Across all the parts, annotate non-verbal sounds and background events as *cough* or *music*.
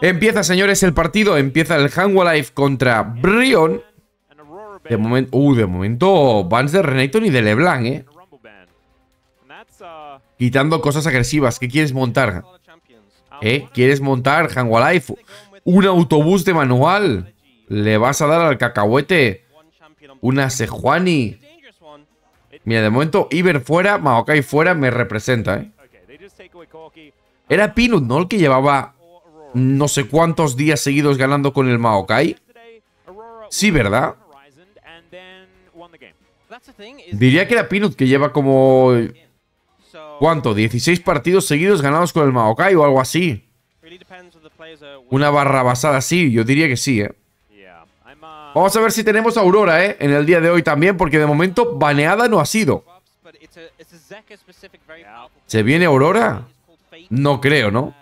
Empieza, señores, el partido. Empieza el life contra Brion. De momento, uh, de momento, Vans de Renekton y de LeBlanc, eh. Quitando cosas agresivas. ¿Qué quieres montar? ¿Eh? ¿Quieres montar Hangwalife? Un autobús de manual. Le vas a dar al cacahuete una Sejuani. Mira, de momento, Iber fuera, Maokai fuera, me representa, ¿eh? Era Pinut, ¿no? El que llevaba no sé cuántos días seguidos ganando con el Maokai. Sí, ¿verdad? Diría que era Pinut que lleva como... ¿Cuánto? 16 partidos seguidos ganados con el Maokai o algo así. Una barra basada así, yo diría que sí, ¿eh? Vamos a ver si tenemos a Aurora, ¿eh? En el día de hoy también, porque de momento baneada no ha sido. ¿Se viene Aurora? No creo, ¿no?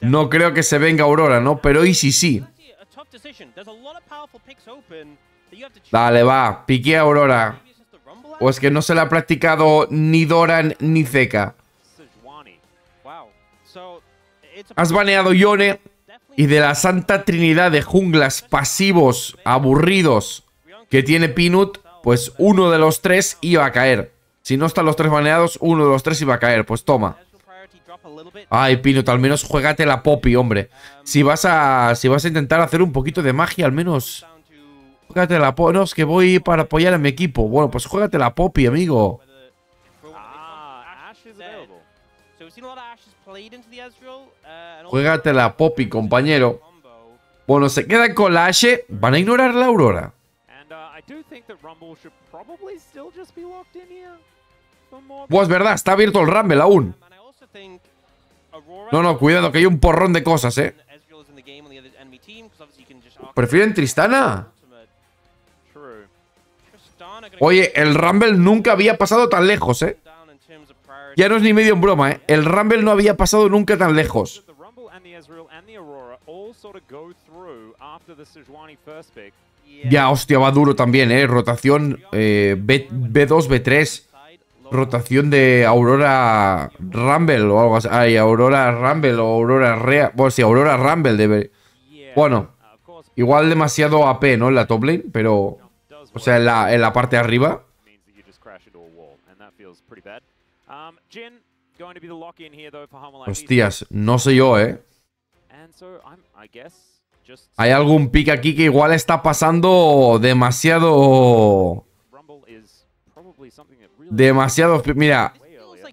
No creo que se venga Aurora, ¿no? Pero Easy sí. Dale, va. Piqué a Aurora. O es que no se la ha practicado ni Doran ni Zeka. Has baneado Yone y de la santa trinidad de junglas pasivos, aburridos, que tiene Pinut pues uno de los tres iba a caer. Si no están los tres baneados, uno de los tres iba a caer. Pues toma. Ay, Pinot, al menos juégate la Poppy, hombre. Si vas a si vas a intentar hacer un poquito de magia, al menos juégate la Poppy. No, es que voy para apoyar a mi equipo. Bueno, pues juégate la Poppy, amigo. Juégate la Poppy, compañero. Bueno, se quedan con la Ashe. Van a ignorar la Aurora. Pues verdad, está abierto el Rumble aún. No, no, cuidado, que hay un porrón de cosas, ¿eh? ¿Prefieren Tristana? Oye, el Rumble nunca había pasado tan lejos, ¿eh? Ya no es ni medio en broma, ¿eh? El Rumble no había pasado nunca tan lejos. Ya, hostia, va duro también, ¿eh? Rotación eh, B 2 B3 rotación de Aurora Rumble o algo así. Ay, Aurora Rumble o Aurora Rea. Bueno, sí, Aurora Rumble debe. Bueno, igual demasiado AP, ¿no? En la top lane, pero. O sea, en la, en la parte de arriba. Hostias, no sé yo, ¿eh? Hay algún pick aquí que igual está pasando demasiado Demasiado Mira,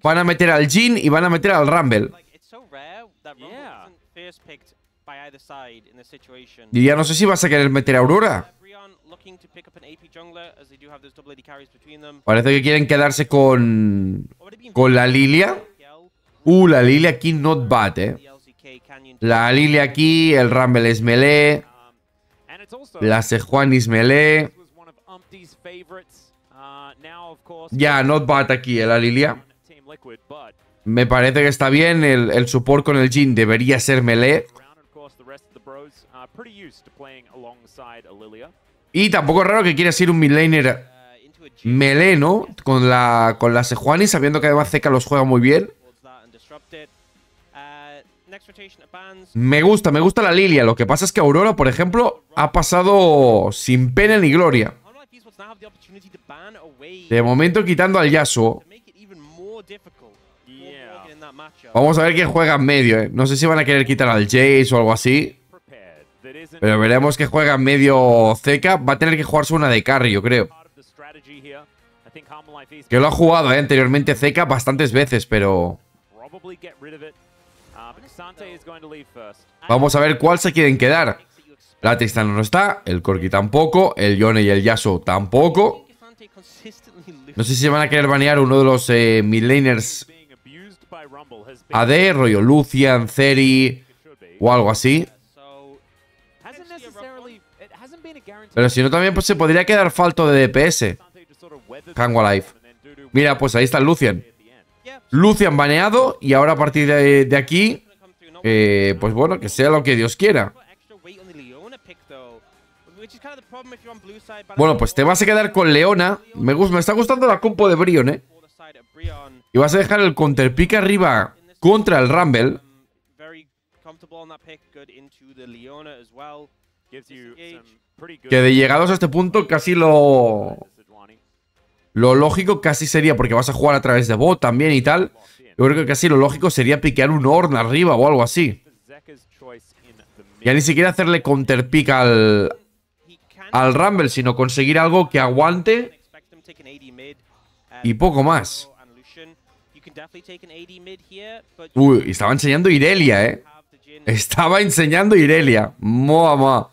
van a meter al Jin y van a meter al Rumble. Y ya no sé si vas a querer meter a Aurora. Parece que quieren quedarse con... Con la Lilia. Uh, la Lilia aquí not bad, eh. La Lilia aquí, el Rumble es melee. Um, la es melee. Ya, no Bad aquí, eh, la Lilia. Me parece que está bien. El, el support con el Jin debería ser melee. Y tampoco es raro que quieras ir un midlaner uh, melee, ¿no? Con la, con la Sejuani, sabiendo que además Zeka los juega muy bien. Uh, me gusta, me gusta la Lilia. Lo que pasa es que Aurora, por ejemplo, ha pasado sin pena ni gloria. De momento quitando al Yasuo. Vamos a ver quién juega en medio, eh. No sé si van a querer quitar al Jace o algo así. Pero veremos que juega en medio Zeka. Va a tener que jugarse una de carry, yo creo. Que lo ha jugado eh, anteriormente Zeka bastantes veces, pero... Uh, vamos a ver cuál se quieren quedar. La no está, el Corki tampoco, el Yone y el Yasuo tampoco. No sé si van a querer banear uno de los eh, midlaners AD, rollo Lucian, Zeri o algo así. Pero si no, también pues, se podría quedar falto de DPS. Hango Life Mira, pues ahí está Lucian. Lucian baneado y ahora a partir de, aquí, eh, pues bueno, que sea lo que Dios quiera. Bueno, pues te vas a quedar con Leona. Me, me está gustando la compo de Brion, ¿eh? Y vas a dejar el counterpick arriba contra el Rumble. Um, que de llegados a este punto casi lo... Lo lógico casi sería, porque vas a jugar a través de bot también y tal. Yo creo que casi lo lógico sería piquear un horn arriba o algo así. Ya ni siquiera hacerle counterpick al, al Rumble, sino conseguir algo que aguante y poco más. Uy, estaba enseñando Irelia, ¿eh? Estaba enseñando Irelia. Moa,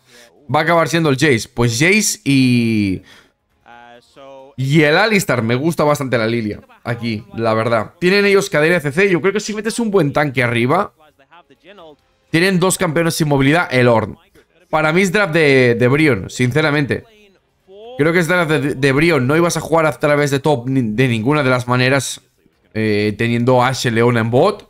Va a acabar siendo el Jace. Pues Jace y... Y el Alistar. Me gusta bastante la Lilia. Aquí, la verdad. Tienen ellos cadera CC. Yo creo que si metes un buen tanque arriba... Tienen dos campeones sin movilidad. El Orn. Para mí es draft de, Brion, sinceramente. Creo que es draft de, Brion. No ibas a jugar a través de top de ninguna de las maneras eh, teniendo Ashe Leona en bot.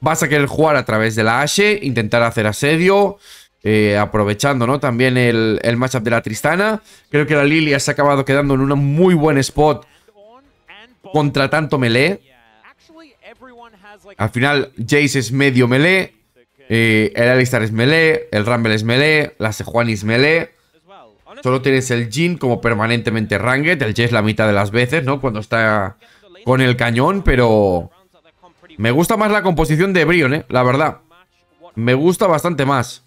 Vas a querer jugar a través de la Ashe, intentar hacer asedio, eh, aprovechando ¿no? también el, el matchup de la Tristana. Creo que la Lilia se ha acabado quedando en un muy buen spot contra tanto melee. Al final, Jace es medio melee. Eh, el Alistar es melee, el Rumble es melee, la Sejuani es melee. Solo tienes el Jin como permanentemente Ranged. El Jess la mitad de las veces, ¿no? Cuando está con el cañón, pero... Me gusta más la composición de Brion, ¿eh? La verdad. Me gusta bastante más.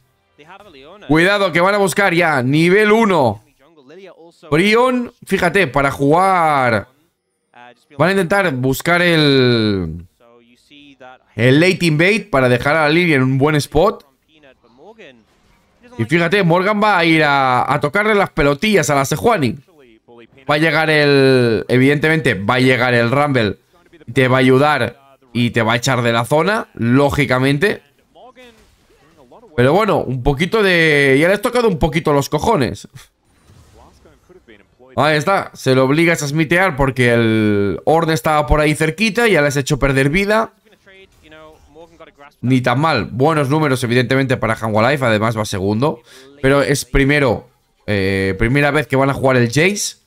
Cuidado, que van a buscar ya. Nivel 1. Brion, fíjate, para jugar... Ah, van a intentar buscar el... El late invade para dejar a la en un buen spot. Y fíjate, Morgan va a ir a, tocarle las pelotillas a la Sejuani. Va a llegar el... Evidentemente, va a llegar el Rumble. Te va a ayudar y te va a echar de la zona, lógicamente. Pero bueno, un poquito de... Ya le has tocado un poquito los cojones. Ahí está, se lo obliga a smitear porque el Orde estaba por ahí cerquita, ya le has hecho perder vida ni tan mal. Buenos números, evidentemente, para life Además, va segundo. Pero es primero. Eh, primera vez que van a jugar el Jace.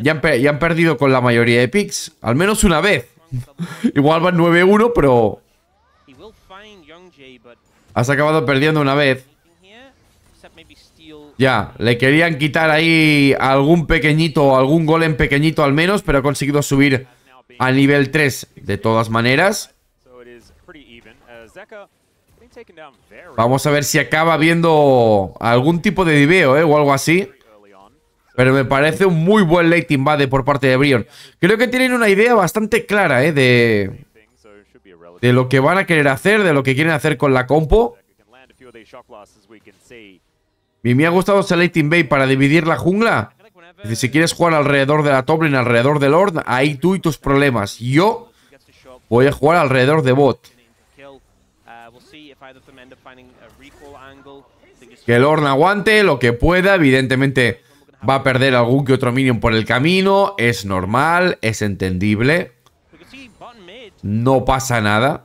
Ya han, ya han, perdido con la mayoría de picks. Al menos una vez. *laughs* Igual van 9-1, pero... Has acabado perdiendo una vez. Ya, le querían quitar ahí algún pequeñito, algún golem pequeñito al menos, pero ha conseguido subir a nivel 3 de todas maneras. Vamos a ver si acaba viendo algún tipo de diveo, eh, O algo así. Pero me parece un muy buen late invade por parte de Brion. Creo que tienen una idea bastante clara, eh, De, de lo que van a querer hacer, de lo que quieren hacer con la compo. Y me ha gustado ese late invade para dividir la jungla. si quieres jugar alrededor de la Toblin, alrededor del Lord, ahí tú y tus problemas. Yo voy a jugar alrededor de bot. Que el Horn aguante lo que pueda, evidentemente va a perder algún que otro minion por el camino, es normal, es entendible, no pasa nada.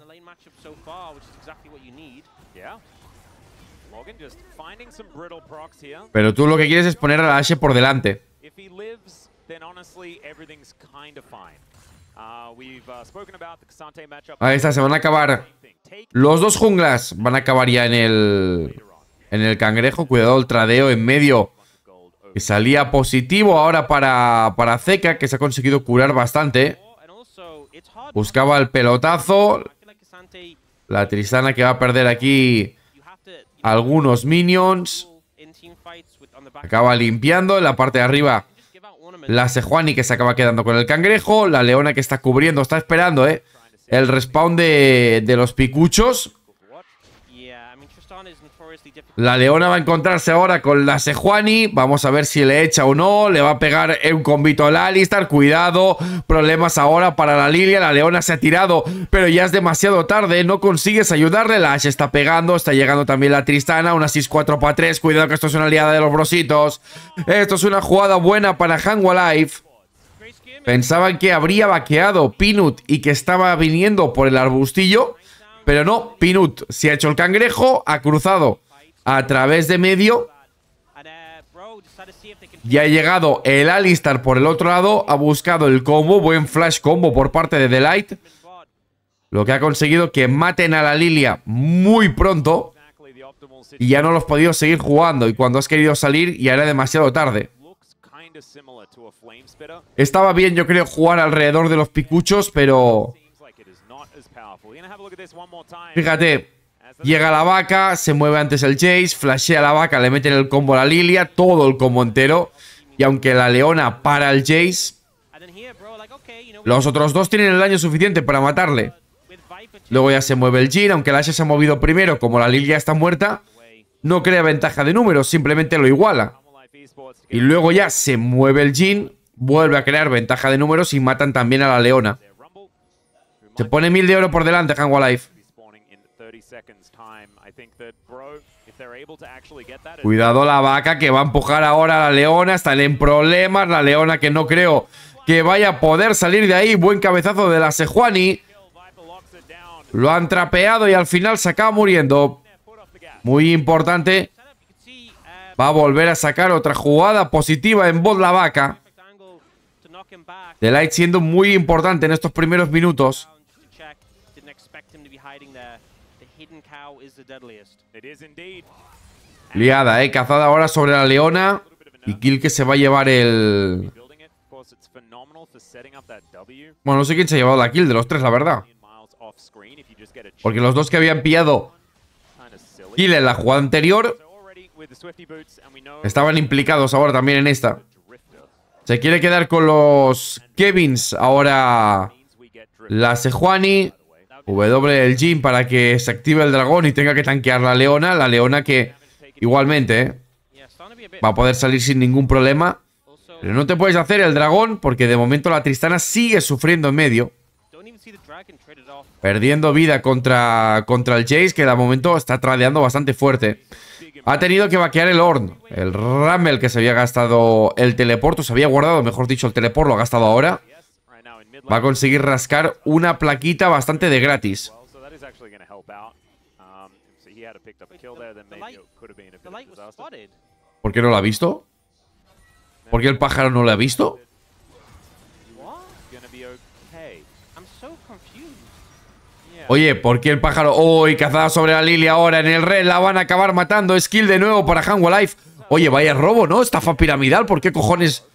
Pero tú lo que quieres es poner a la Ashe por delante. Ahí está, se van a acabar los dos junglas van a acabar ya en el, en el cangrejo. Cuidado el tradeo en medio. Que salía positivo ahora para, para Zeca, que se ha conseguido curar bastante. Buscaba el pelotazo. La Tristana que va a perder aquí algunos minions. Acaba limpiando en la parte de arriba. La Sejuani que se acaba quedando con el cangrejo. La Leona que está cubriendo, está esperando, ¿eh? el respawn de, los picuchos. La leona va a encontrarse ahora con la Sejuani. Vamos a ver si le echa o no. Le va a pegar un convito al Alistar. Cuidado. Problemas ahora para la Lilia. La leona se ha tirado, pero ya es demasiado tarde. No consigues ayudarle. La Ash está pegando. Está llegando también la Tristana. Una 6-4 para 3. Cuidado que esto es una aliada de los brositos. Esto es una jugada buena para Hangwa Pensaban que habría vaqueado Pinut y que estaba viniendo por el arbustillo, pero no, Pinut se ha hecho el cangrejo, ha cruzado a través de medio y ha llegado el Alistar por el otro lado, ha buscado el combo, buen flash combo por parte de Delight, lo que ha conseguido que maten a la Lilia muy pronto y ya no los podido seguir jugando y cuando has querido salir ya era demasiado tarde. Estaba bien, yo creo, jugar alrededor de los picuchos, pero... Fíjate, llega la vaca, se mueve antes el Jace, flashea la vaca, le meten el combo a la Lilia, todo el combo entero. Y aunque la leona para el Jace, los otros dos tienen el daño suficiente para matarle. Luego ya se mueve el Jin, aunque la Ashe se ha movido primero, como la Lilia está muerta, no crea ventaja de números, simplemente lo iguala. Y luego ya se mueve el jean vuelve a crear ventaja de números y matan también a la Leona. Se pone mil de oro por delante, Hangwalife. Cuidado la vaca que va a empujar ahora a la leona. Están en problemas. La leona que no creo que vaya a poder salir de ahí. Buen cabezazo de la Sejuani. Lo han trapeado y al final se acaba muriendo. Muy importante Va a volver a sacar otra jugada positiva en voz la vaca. Delight siendo muy importante en estos primeros minutos. Liada, eh, cazada ahora sobre la leona. Y Kill que se va a llevar el... Bueno, no sé quién se ha llevado la kill de los tres, la verdad. Porque los dos que habían pillado kill en la jugada anterior Estaban implicados ahora también en esta. Se quiere quedar con los Kevins. Ahora la Sejuani. W el Jim para que se active el dragón y tenga que tanquear la Leona. La Leona que igualmente eh, va a poder salir sin ningún problema. Pero no te puedes hacer el dragón porque de momento la Tristana sigue sufriendo en medio. Perdiendo vida contra, contra el Jace, que de momento está tradeando bastante fuerte. Ha tenido que vaquear el Horn. El Rammel que se había gastado el teleporto, se había guardado, mejor dicho, el teleporto lo ha gastado ahora. Va a conseguir rascar una plaquita bastante de gratis. ¿Por qué no lo ha visto? ¿Por qué el pájaro no lo ha visto? Oye, ¿por qué el pájaro hoy cazada sobre la Lily ahora en el red? La van a acabar matando. Skill de nuevo para Life. Oye, vaya robo, ¿no? Estafa piramidal. ¿Por qué cojones?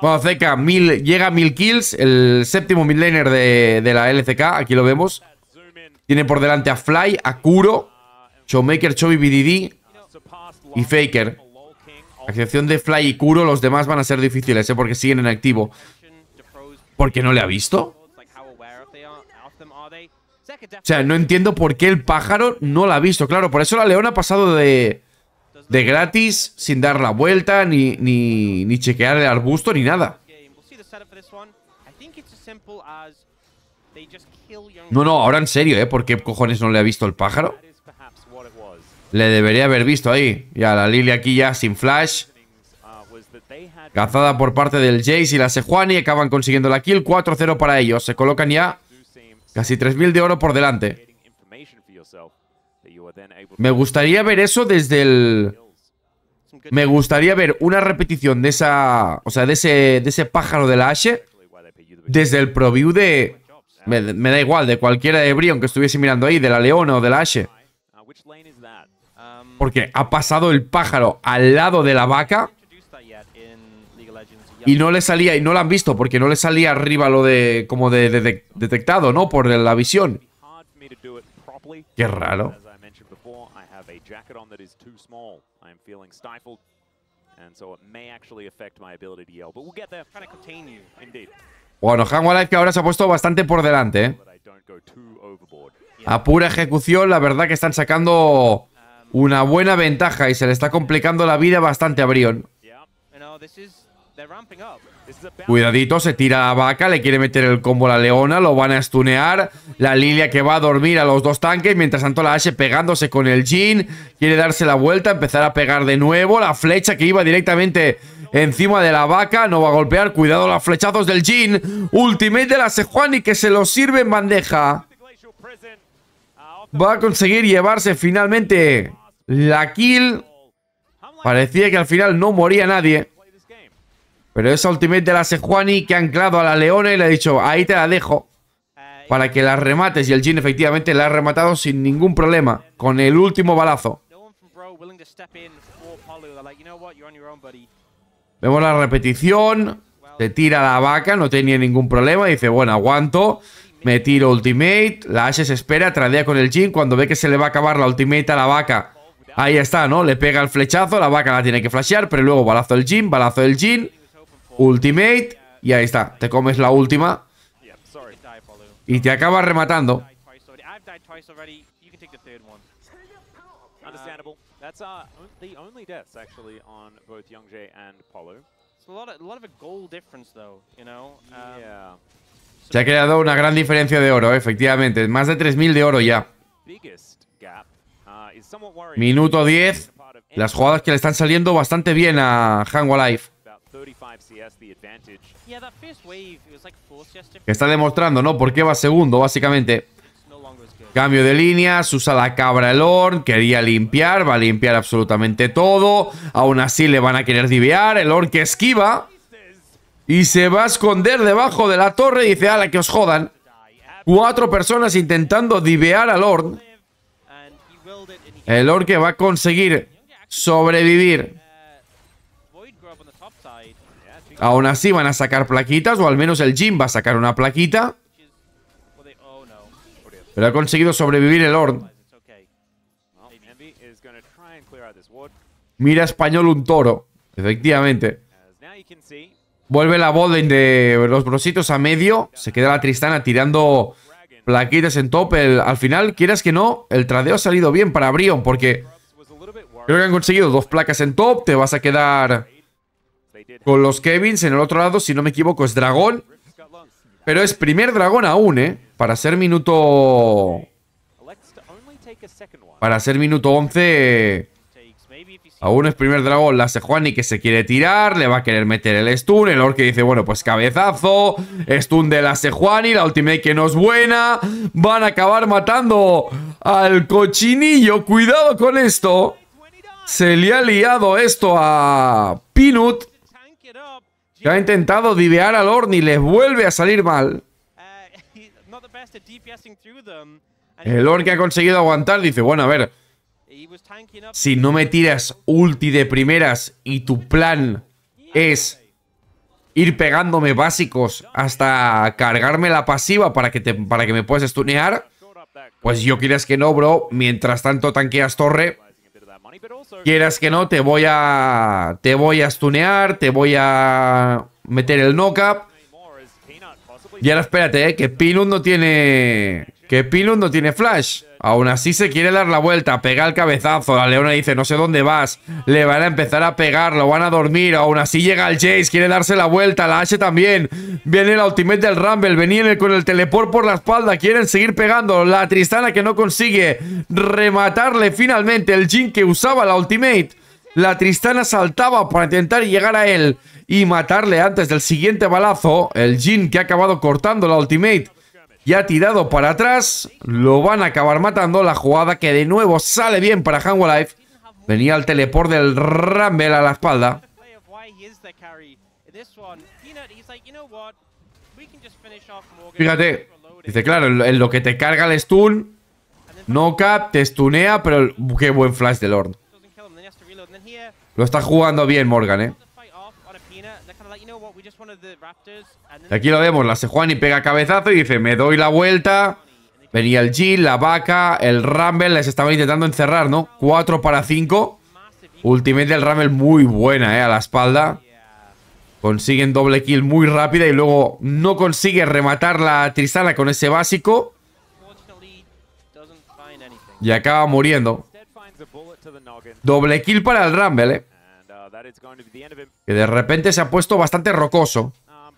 Bueno, Zeka, mil, llega a mil kills. El séptimo midlaner de, de la LCK. Aquí lo vemos. Tiene por delante a Fly, a Kuro, Showmaker, Chovy, BDD y Faker. A excepción de Fly y Kuro, los demás van a ser difíciles, ¿eh? Porque siguen en activo. ¿Por qué no le ha visto? O sea, no entiendo por qué el pájaro no la ha visto. Claro, por eso la leona ha pasado de, de gratis, sin dar la vuelta, ni, ni, ni chequear el arbusto, ni nada. No, no, ahora en serio, ¿eh? ¿Por qué cojones no le ha visto el pájaro? Le debería haber visto ahí. Ya, la Lily aquí ya sin flash. Cazada por parte del Jace y la Sejuani. Acaban consiguiendo la kill. 4-0 para ellos. Se colocan ya Casi 3.000 de oro por delante. Me gustaría ver eso desde el... Me gustaría ver una repetición de esa... O sea, de ese, de ese pájaro de la Ashe. Desde el preview de... Me, da igual, de cualquiera de Brion que estuviese mirando ahí, de la Leona o de la Ashe. Um, Porque ha pasado el pájaro al lado de la vaca y no le salía, y no lo han visto porque no le salía arriba lo de, como de, detectado, ¿no? Por la visión. Qué raro. Bueno, Hanwalife que ahora se ha puesto bastante por delante, ¿eh? A pura ejecución, la verdad que están sacando una buena ventaja y se le está complicando la vida bastante a Brion. Cuidadito, se tira la vaca, le quiere meter el combo a la leona, lo van a estunear. La Lilia que va a dormir a los dos tanques, mientras tanto la Ashe pegándose con el Jin, quiere darse la vuelta, empezar a pegar de nuevo. La flecha que iba directamente encima de la vaca, no va a golpear, cuidado los flechazos del Jin. Ultimate de la Sejuani que se lo sirve en bandeja. Va a conseguir llevarse finalmente la kill. Parecía que al final no moría nadie. Pero esa ultimate de la Sejuani que ha anclado a la Leona y le ha dicho, ahí te la dejo. Para que la remates. Y el Jin efectivamente la ha rematado sin ningún problema. Con el último balazo. Vemos la repetición. Se tira la vaca, no tenía ningún problema. Dice, bueno, aguanto. Me tiro ultimate. La Ashe se espera, tradea con el Jin. Cuando ve que se le va a acabar la ultimate a la vaca. Ahí está, ¿no? Le pega el flechazo. La vaca la tiene que flashear. Pero luego balazo el Jin, balazo el Jin. Ultimate. Y ahí está. Te comes la última. Y te acaba rematando. Um, Se ha creado una gran diferencia de oro, efectivamente. Más de 3.000 de oro ya. Uh, Minuto 10. Las jugadas que le están saliendo bastante bien a Hangwa Está demostrando, ¿no? ¿Por qué va segundo, básicamente? Cambio de líneas, usa la cabra el Orn, quería limpiar, va a limpiar absolutamente todo. Aún así le van a querer divear, el Orn que esquiva. Y se va a esconder debajo de la torre y dice, la que os jodan. Cuatro personas intentando divear al Orn. El Orn que va a conseguir sobrevivir. Aún así van a sacar plaquitas, o al menos el Jim va a sacar una plaquita. Pero ha conseguido sobrevivir el Orn. Mira español un toro. Efectivamente. Vuelve la Boden de los brositos a medio. Se queda la Tristana tirando plaquitas en top. al final, quieras que no, el tradeo ha salido bien para Brion porque creo que han conseguido dos placas en top. Te vas a quedar con los Kevins en el otro lado, si no me equivoco, es Dragón. Pero es primer Dragón aún, ¿eh? Para ser minuto... Para ser minuto 11... Aún es primer dragón, la Sejuani que se quiere tirar, le va a querer meter el stun, el orque dice, bueno, pues cabezazo, stun de la Sejuani, la ultimate que no es buena, van a acabar matando al cochinillo, cuidado con esto, se le ha liado esto a Pinut, que ha intentado divear al y les vuelve a salir mal. Uh, *laughs* El que ha conseguido aguantar, dice, bueno, a ver, si no me tiras ulti de primeras y tu plan es ir pegándome básicos hasta cargarme la pasiva para que, para que me puedas stunear, pues yo quieres que no, bro, mientras tanto tanqueas torre quieras que no, te voy a. Te voy a stunear, te voy a meter el knock-up. Y ahora espérate, eh, que Pilun no tiene. Que Pilun no tiene flash. Aún así se quiere dar la vuelta, pega el cabezazo. La leona dice, no sé dónde vas. Le van a empezar a pegarlo, van a dormir. Aún así llega el Jace, quiere darse la vuelta. La H también. Viene la ultimate del Rumble. Venía con el teleport por la espalda. Quieren seguir pegando. La Tristana que no consigue rematarle finalmente. El Jin que usaba la ultimate. La Tristana saltaba para intentar llegar a él y matarle antes del siguiente balazo. El Jin que ha acabado cortando la ultimate ya tirado para atrás. Lo van a acabar matando. La jugada que de nuevo sale bien para life Venía el teleport del Rumble a la espalda. Fíjate, dice, claro, en lo que te carga el stun, no cap, te stunea, pero qué buen flash de Lord. Lo está jugando bien Morgan, eh. Aquí lo vemos, la Sejuani pega cabezazo y dice, me doy la vuelta. Venía el G, la vaca, el Rumble, les estaba intentando encerrar, ¿no? 4 para 5. Ultimate del Rumble muy buena, ¿eh? A la espalda. Consiguen doble kill muy rápida y luego no consigue rematar la Tristana con ese básico. Y acaba muriendo. Doble kill para el Rumble, ¿eh? Que de repente se ha puesto bastante rocoso. Uh,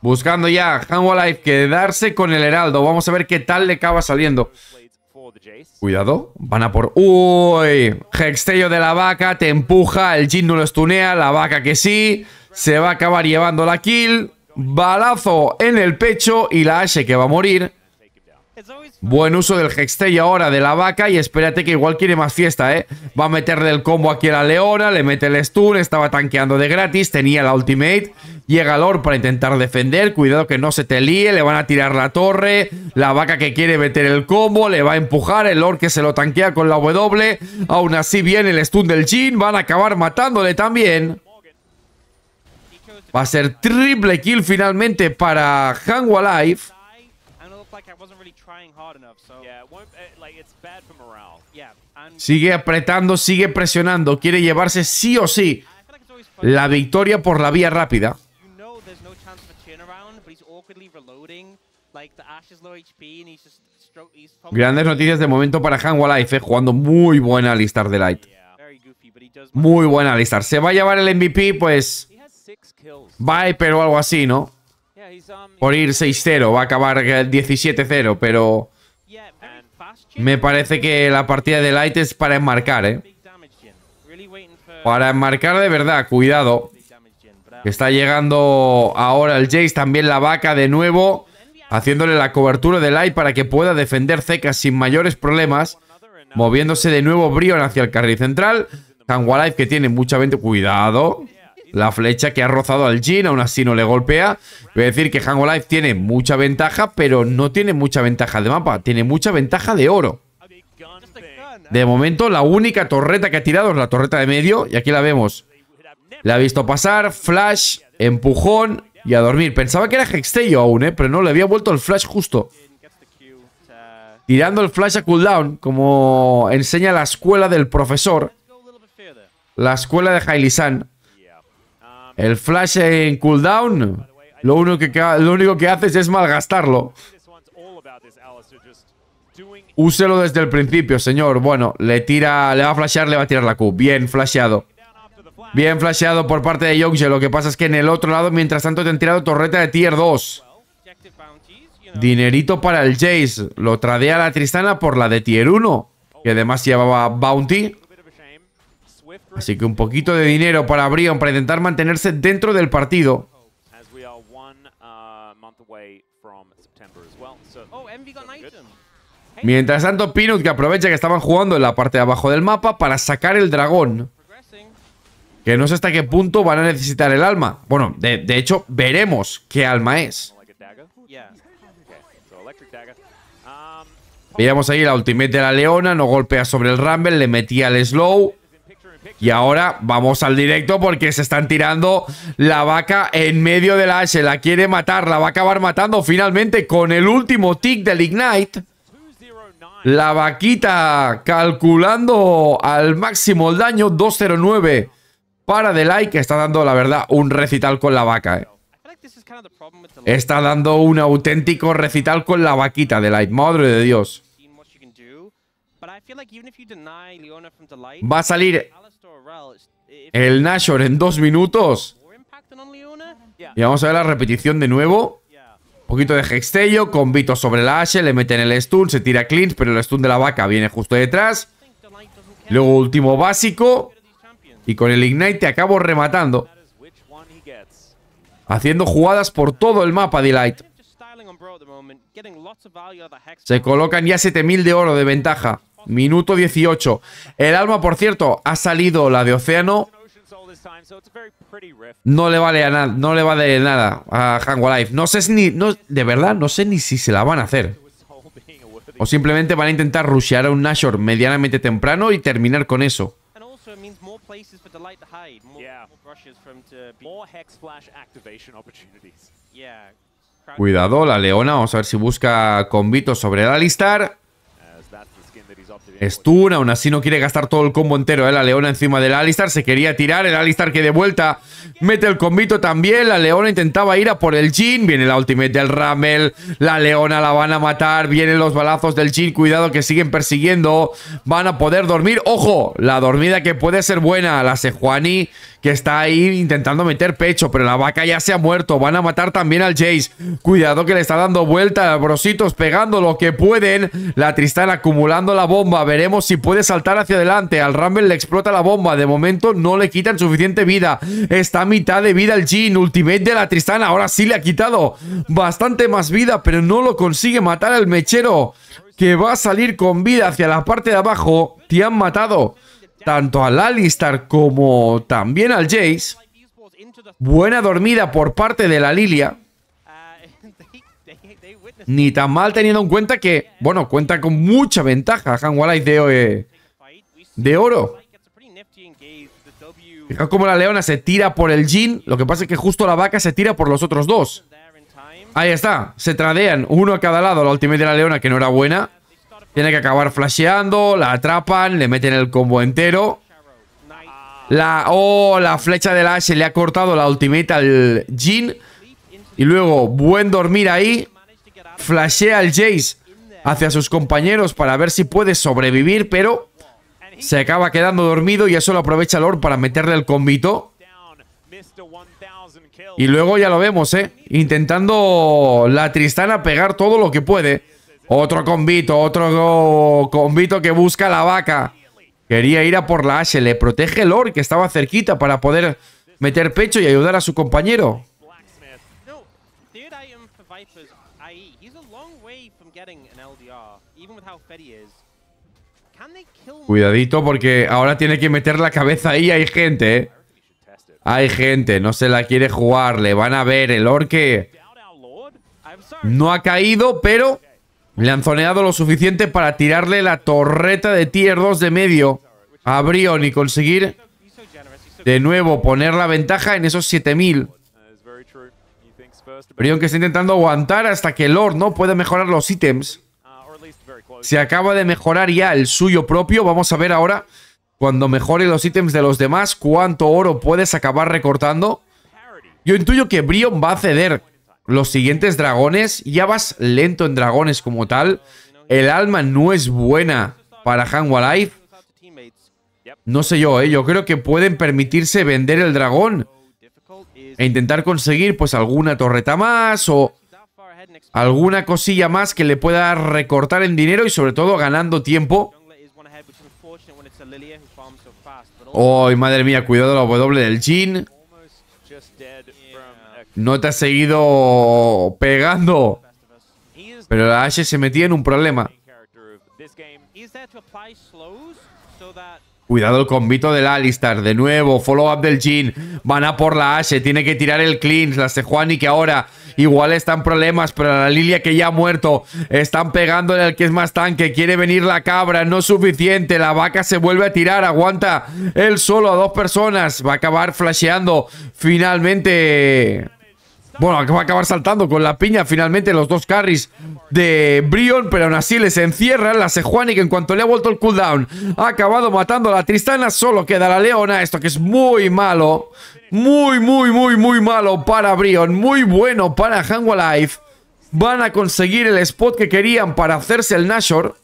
Buscando ya Hanwha Life quedarse con el Heraldo. Vamos a ver qué tal le acaba saliendo. Cuidado, van a por... ¡Uy! Hextello de la vaca, te empuja, el Jin no lo estunea, la vaca que sí, se va a acabar llevando la kill, balazo en el pecho y la H que va a morir. Buen uso del Hextay ahora de la vaca y espérate que igual quiere más fiesta, ¿eh? Va a meterle el combo aquí a la leona, le mete el stun, estaba tanqueando de gratis, tenía la ultimate. Llega Lord para intentar defender, cuidado que no se te líe, le van a tirar la torre. La vaca que quiere meter el combo, le va a empujar, el Lord que se lo tanquea con la W. Aún así viene el stun del Jin, van a acabar matándole también. Va a ser triple kill finalmente para Hangwa Sigue apretando, sigue presionando. Quiere llevarse sí o sí la victoria por la vía rápida. Grandes noticias de momento para Hanwha Life, jugando muy buena Alistar de Light. Muy buena Alistar. Se va a llevar el MVP, pues... Bye Pero algo así, ¿no? por ir 6-0. Va a acabar 17-0, pero... Me parece que la partida de Light es para enmarcar, ¿eh? Para enmarcar de verdad, cuidado. Está llegando ahora el Jace, también la vaca de nuevo, haciéndole la cobertura de Light para que pueda defender Zeca sin mayores problemas. Moviéndose de nuevo Brion hacia el carril central. Tangualife que tiene mucha venta Cuidado. La flecha que ha rozado al Jin, aún así no le golpea. Voy a decir que Hango Life tiene mucha ventaja, pero no tiene mucha ventaja de mapa. Tiene mucha ventaja de oro. De momento, la única torreta que ha tirado es la torreta de medio. Y aquí la vemos. La ha visto pasar, flash, empujón y a dormir. Pensaba que era Hextello aún, ¿eh? Pero no, le había vuelto el flash justo. Tirando el flash a cooldown, como enseña la escuela del profesor. La escuela de Haile-San. El flash en cooldown, lo único que, lo único que haces es malgastarlo. Úselo desde el principio, señor. Bueno, le tira, le va a flashear, le va a tirar la Q. Bien, flasheado. Bien flasheado por parte de Yongje. Lo que pasa es que en el otro lado, mientras tanto, te han tirado torreta de tier 2. Dinerito para el Jace. Lo tradea la Tristana por la de tier 1. Que además llevaba Bounty. Así que un poquito de dinero para Brion para intentar mantenerse dentro del partido. Mientras tanto, Peanut que aprovecha que estaban jugando en la parte de abajo del mapa para sacar el dragón. Que no sé hasta qué punto van a necesitar el alma. Bueno, de, hecho, veremos qué alma es. Veíamos ahí la ultimate de la leona, no golpea sobre el Rumble, le metía el slow. Y ahora vamos al directo porque se están tirando la vaca en medio de la Se la quiere matar. La va a acabar matando finalmente con el último tick del Ignite. La vaquita calculando al máximo el daño 209 para The que está dando la verdad un recital con la vaca. Eh. Está dando un auténtico recital con la vaquita light. Madre de Dios. Va a salir el Nashor en dos minutos. Y vamos a ver la repetición de nuevo. Un poquito de hextello, Vito sobre la H, le meten el stun, se tira Clint pero el stun de la vaca viene justo detrás. Luego último básico. Y con el Ignite acabo rematando. Haciendo jugadas por todo el mapa, Delight. Se colocan ya 7000 de oro de ventaja. Minuto 18. El alma, por cierto, ha salido la de Océano. No le vale a nada, no le vale nada a Hangwalife. Life. No sé ni, no, de verdad, no sé ni si se la van a hacer. O simplemente van a intentar rushear a un Nashor medianamente temprano y terminar con eso. Cuidado, la Leona. Vamos a ver si busca convito sobre el Alistar. Stun, aún así no quiere gastar todo el combo entero, ¿eh? la leona encima del Alistar, se quería tirar, el Alistar que de vuelta mete el combito también, la leona intentaba ir a por el Jin, viene la ultimate del Ramel, la leona la van a matar, vienen los balazos del Jin, cuidado que siguen persiguiendo, van a poder dormir, ojo, la dormida que puede ser buena, la Sejuani que está ahí intentando meter pecho, pero la vaca ya se ha muerto, van a matar también al Jace, cuidado que le está dando vuelta, brositos pegando lo que pueden, la Tristana acumulando la bomba, veremos si puede saltar hacia adelante. Al Rumble le explota la bomba. De momento no le quitan suficiente vida. Está a mitad de vida el jean Ultimate de la Tristana. Ahora sí le ha quitado bastante más vida, pero no lo consigue matar al mechero. Que va a salir con vida hacia la parte de abajo. Te han matado tanto al Alistar como también al Jace. Buena dormida por parte de la Lilia ni tan mal teniendo en cuenta que, bueno, cuenta con mucha ventaja Han eh, de, oro. Fijaos como la leona se tira por el Jin, lo que pasa es que justo la vaca se tira por los otros dos. Ahí está, se tradean uno a cada lado la ultimate de la leona, que no era buena. Tiene que acabar flasheando, la atrapan, le meten el combo entero. La, oh, la flecha de la Ashe le ha cortado la ultimate al jean Y luego, buen dormir ahí flashea al Jace hacia sus compañeros para ver si puede sobrevivir, pero se acaba quedando dormido y eso lo aprovecha Lord para meterle el combito Y luego ya lo vemos, ¿eh? Intentando la Tristana pegar todo lo que puede. Otro convito, otro convito que busca la vaca. Quería ir a por la Ashe. Le protege Lord, que estaba cerquita para poder meter pecho y ayudar a su compañero. Cuidadito porque ahora tiene que meter la cabeza ahí. Hay gente, eh. Hay gente, no se la quiere jugar. Le van a ver el orque. No ha caído, pero le han zoneado lo suficiente para tirarle la torreta de tier 2 de medio a Brion y conseguir de nuevo poner la ventaja en esos 7000. Brion que está intentando aguantar hasta que el Lord no puede mejorar los ítems. Se acaba de mejorar ya el suyo propio. Vamos a ver ahora, cuando mejore los ítems de los demás, cuánto oro puedes acabar recortando. Yo intuyo que Brion va a ceder los siguientes dragones. Ya vas lento en dragones como tal. El alma no es buena para Hanwa Life. No sé yo, ¿eh? Yo creo que pueden permitirse vender el dragón. E intentar conseguir, pues, alguna torreta más o alguna cosilla más que le pueda recortar en dinero y sobre todo ganando tiempo. ¡Ay, madre mía, cuidado la W del Jin. No te ha seguido pegando. Pero la Ashe se metía en un problema. Cuidado el convito del Alistar. De nuevo, follow up del Jin. Van a por la Ashe. Tiene que tirar el Cleans La Sejuani que ahora igual están problemas, pero la Lilia que ya ha muerto, están pegándole al que es más tanque, quiere venir la cabra, no es suficiente, la vaca se vuelve a tirar, aguanta él solo a dos personas, va a acabar flasheando finalmente... Bueno, va a acabar saltando con la piña finalmente los dos carries de Brion, pero aún así les encierra la Sejuani que en cuanto le ha vuelto el cooldown ha acabado matando a la Tristana, solo queda la Leona, esto que es muy malo, muy, muy, muy, muy malo para Brion, muy bueno para Hangualife. Van a conseguir el spot que querían para hacerse el Nashor.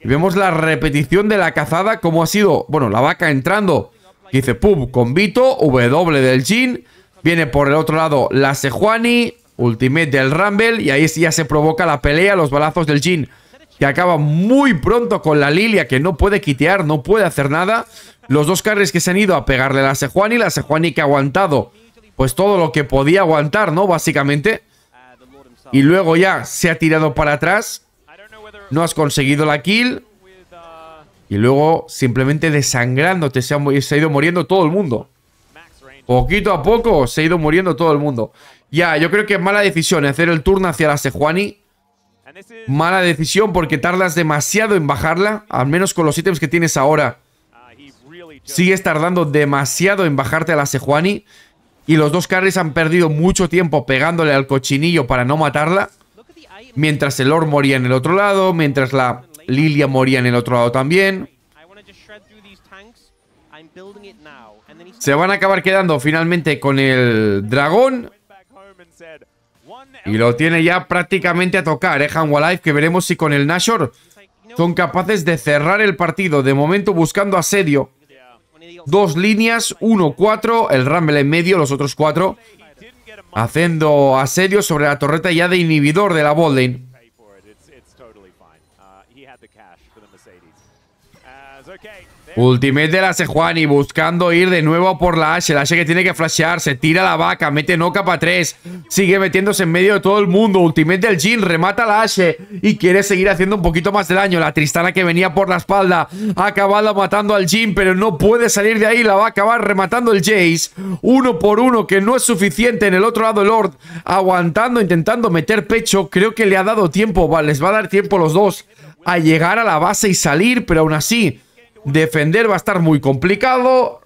Y vemos la repetición de la cazada, como ha sido, bueno, la vaca entrando, dice pub con Vito, W del Jin Viene por el otro lado la Sejuani, ultimate del Rumble, y ahí sí ya se provoca la pelea, los balazos del Jin, que acaba muy pronto con la Lilia, que no puede quitear, no puede hacer nada. Los dos carries que se han ido a pegarle a la Sejuani, la Sejuani que ha aguantado, pues todo lo que podía aguantar, ¿no? Básicamente. Y luego ya se ha tirado para atrás. No has conseguido la kill. Y luego simplemente desangrándote se ha ido muriendo todo el mundo. Poquito a poco se ha ido muriendo todo el mundo. Ya, yo creo que es mala decisión hacer el turno hacia la Sejuani. Mala decisión porque tardas demasiado en bajarla. Al menos con los ítems que tienes ahora. Sigues tardando demasiado en bajarte a la Sejuani. Y los dos carries han perdido mucho tiempo pegándole al cochinillo para no matarla. Mientras el Lord moría en el otro lado. Mientras la Lilia moría en el otro lado también. Se van a acabar quedando finalmente con el dragón. Y lo tiene ya prácticamente a tocar, eh, Hanwalife, que veremos si con el Nashor son capaces de cerrar el partido. De momento buscando asedio. Dos líneas, uno, cuatro, el Rumble en medio, los otros cuatro. Haciendo asedio sobre la torreta ya de inhibidor de la Bolden. Ultimate de la Sejuani buscando ir de nuevo por la H. La H que tiene que flashear. Se tira la vaca. Mete no capa 3. Sigue metiéndose en medio de todo el mundo. Ultimate del Jin. Remata la H. Y quiere seguir haciendo un poquito más de daño. La Tristana que venía por la espalda. Ha acabado matando al Jin. Pero no puede salir de ahí. La va a acabar rematando el Jace. Uno por uno. Que no es suficiente. En el otro lado Lord. Aguantando. Intentando meter pecho. Creo que le ha dado tiempo. les va a dar tiempo los dos. A llegar a la base y salir. Pero aún así Defender va a estar muy complicado.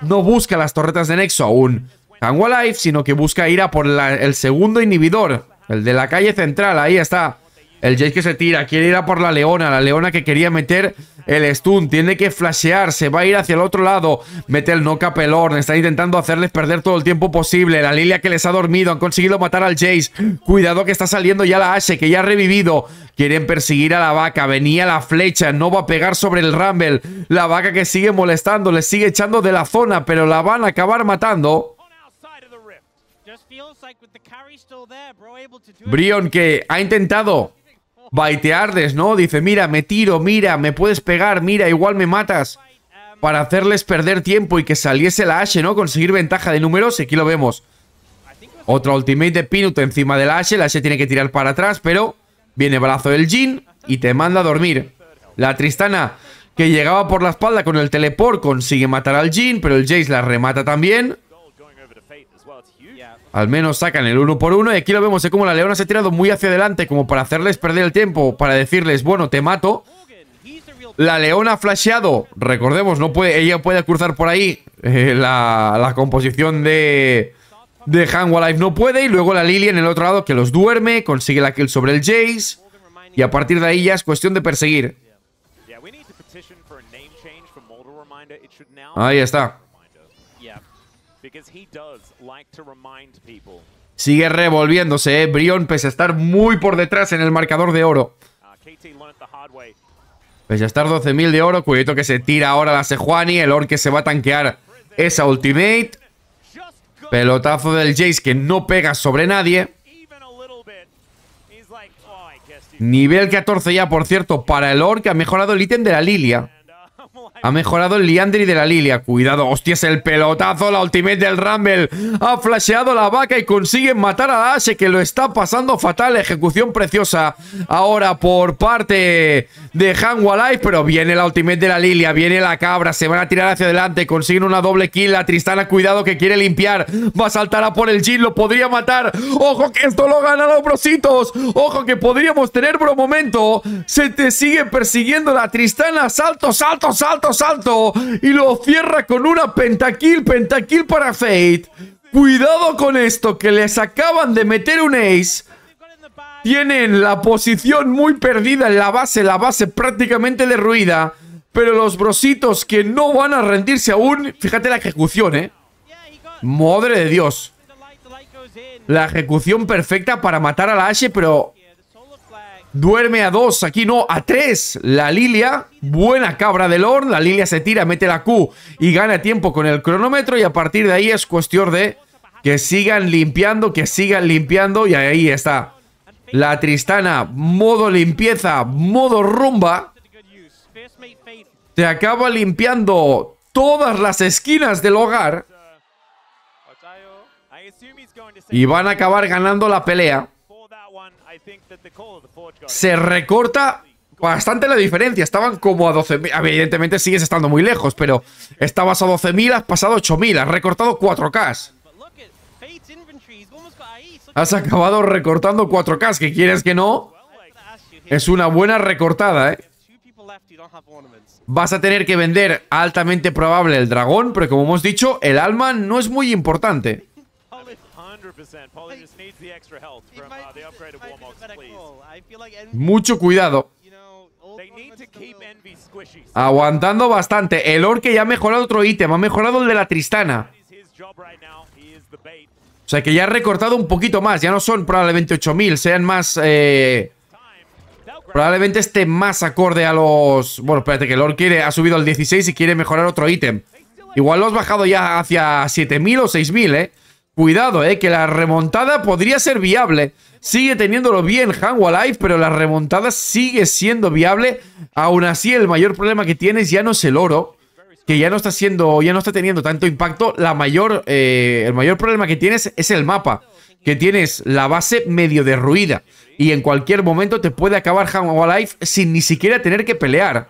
No busca las torretas de Nexo aún. Tango Life, sino que busca ir a por el segundo inhibidor. El de la calle central, ahí está. El Jace que se tira, quiere ir a por la leona, la leona que quería meter el stun, tiene que flashear, se va a ir hacia el otro lado, mete el no capelorn está intentando hacerles perder todo el tiempo posible, la Lilia que les ha dormido, han conseguido matar al Jace, cuidado que está saliendo ya la Ashe, que ya ha revivido, quieren perseguir a la vaca, venía la flecha, no va a pegar sobre el Rumble, la vaca que sigue molestando, Le sigue echando de la zona, pero la van a acabar matando. Brion que ha intentado Baiteardes, ¿no? Dice, mira, me tiro, mira, me puedes pegar, mira, igual me matas. Para hacerles perder tiempo y que saliese la H, ¿no? Conseguir ventaja de números, aquí lo vemos. Otra ultimate de Pinut encima de la H, la H tiene que tirar para atrás, pero viene brazo del Jin y te manda a dormir. La Tristana, que llegaba por la espalda con el teleport, consigue matar al Jin, pero el Jace la remata también. Al menos sacan el uno por uno. Y aquí lo vemos, como la leona se ha tirado muy hacia adelante, como para hacerles perder el tiempo, para decirles, bueno, te mato. La leona ha flasheado. Recordemos, no puede, ella puede cruzar por ahí eh, la, composición de, de Hanwha Life no puede. Y luego la Lily en el otro lado que los duerme, consigue la kill sobre el Jace. Y a partir de ahí ya es cuestión de perseguir. Ahí está. Sigue revolviéndose, eh, Brion, pese a estar muy por detrás en el marcador de oro. Ah, pese a estar 12.000 de oro, cuidado que se tira ahora la Sejuani, el que se va a tanquear esa ultimate. Pelotazo del Jace que no pega sobre nadie. Oh, Nivel 14 ya, por cierto, para el Orc. Ha mejorado el ítem de la Lilia. Ha mejorado el Liandry de la Lilia. Cuidado, hostias, el pelotazo, la ultimate del Rumble. Ha flasheado la vaca y consiguen matar a Ashe, que lo está pasando fatal. Ejecución preciosa. Ahora por parte de Hanwa pero viene la ultimate de la Lilia, viene la cabra, se van a tirar hacia adelante, consiguen una doble kill, la Tristana, cuidado que quiere limpiar, va a saltar a por el Jin, lo podría matar, ojo que esto lo ganan los brositos, ojo que podríamos tener por un momento, se te sigue persiguiendo la Tristana, salto, salto, salto, salto, y lo cierra con una pentakill, pentakill para Fate. Cuidado con esto, que les acaban de meter un ace tienen la posición muy perdida en la base, la base prácticamente derruida. Pero los brositos que no van a rendirse aún, fíjate la ejecución, ¿eh? Madre de Dios. La ejecución perfecta para matar a la Ashe, pero Duerme a dos, aquí no, a tres. La Lilia, buena cabra de Lord. La Lilia se tira, mete la Q y gana tiempo con el cronómetro. Y a partir de ahí es cuestión de que sigan limpiando, que sigan limpiando. Y ahí está. La Tristana, modo limpieza, modo rumba. Te acaba limpiando todas las esquinas del hogar. Y van a acabar ganando la pelea. Se recorta bastante la diferencia. Estaban como a 12.000. Evidentemente sigues estando muy lejos, pero estabas a 12.000, has pasado 8.000, has recortado 4K. Has acabado recortando 4K, ¿que quieres que no? Es una buena recortada, ¿eh? Vas a tener que vender altamente probable el dragón, pero como hemos dicho, el alma no es muy importante. Mucho cuidado. Aguantando bastante. El orque ya ha mejorado otro ítem, ha mejorado el de la Tristana. O sea que ya ha recortado un poquito más. Ya no son probablemente 8.000, sean más... Eh, probablemente esté más acorde a los... Bueno, espérate, que Lord quiere, ha subido al 16 y quiere mejorar otro ítem. Igual lo has bajado ya hacia 7.000 o 6.000, ¿eh? Cuidado, ¿eh? Que la remontada podría ser viable. Sigue teniéndolo bien Hanwha Life, pero la remontada sigue siendo viable. Aún así, el mayor problema que tienes ya no es el oro, que ya no está siendo, ya no está teniendo tanto impacto, la mayor, eh, el mayor problema que tienes es el mapa, que tienes la base medio derruida y en cualquier momento te puede acabar Hang life sin ni siquiera tener que pelear.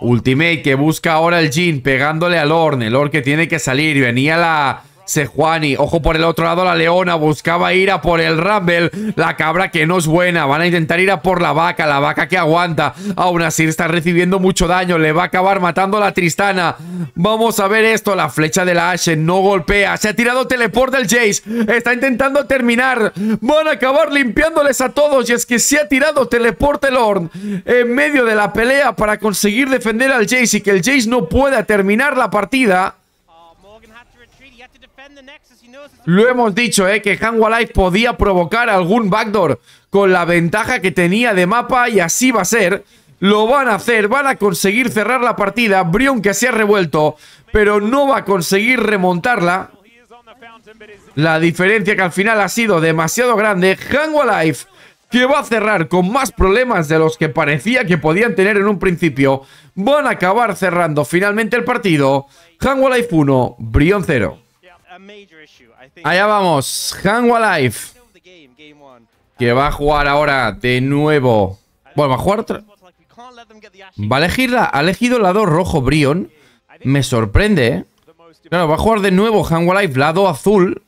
Ultimate que busca ahora el Jin pegándole al Orne, el Orn que tiene que salir, venía la, Sejuani. Ojo por el otro lado, la Leona buscaba ir a por el Rumble. La cabra que no es buena. Van a intentar ir a por la vaca. La vaca que aguanta. Aún así está recibiendo mucho daño. Le va a acabar matando a la Tristana. Vamos a ver esto. La flecha de la Ashe no golpea. Se ha tirado teleport del Jace. Está intentando terminar. Van a acabar limpiándoles a todos. Y es que se ha tirado teleport el Orn en medio de la pelea para conseguir defender al Jace y que el Jace no pueda terminar la partida. Lo hemos dicho, ¿eh? que life podía provocar algún backdoor con la ventaja que tenía de mapa y así va a ser. Lo van a hacer, van a conseguir cerrar la partida. Brion que se ha revuelto, pero no va a conseguir remontarla. La diferencia que al final ha sido demasiado grande. life que va a cerrar con más problemas de los que parecía que podían tener en un principio. Van a acabar cerrando finalmente el partido. life 1, Brion 0. Allá vamos, Hanwha Life Que va a jugar ahora de nuevo. Bueno, va a jugar otra. Va a la Ha elegido el lado rojo Brion. Me sorprende, ¿eh? Claro, va a jugar de nuevo Hanwha Life, lado azul.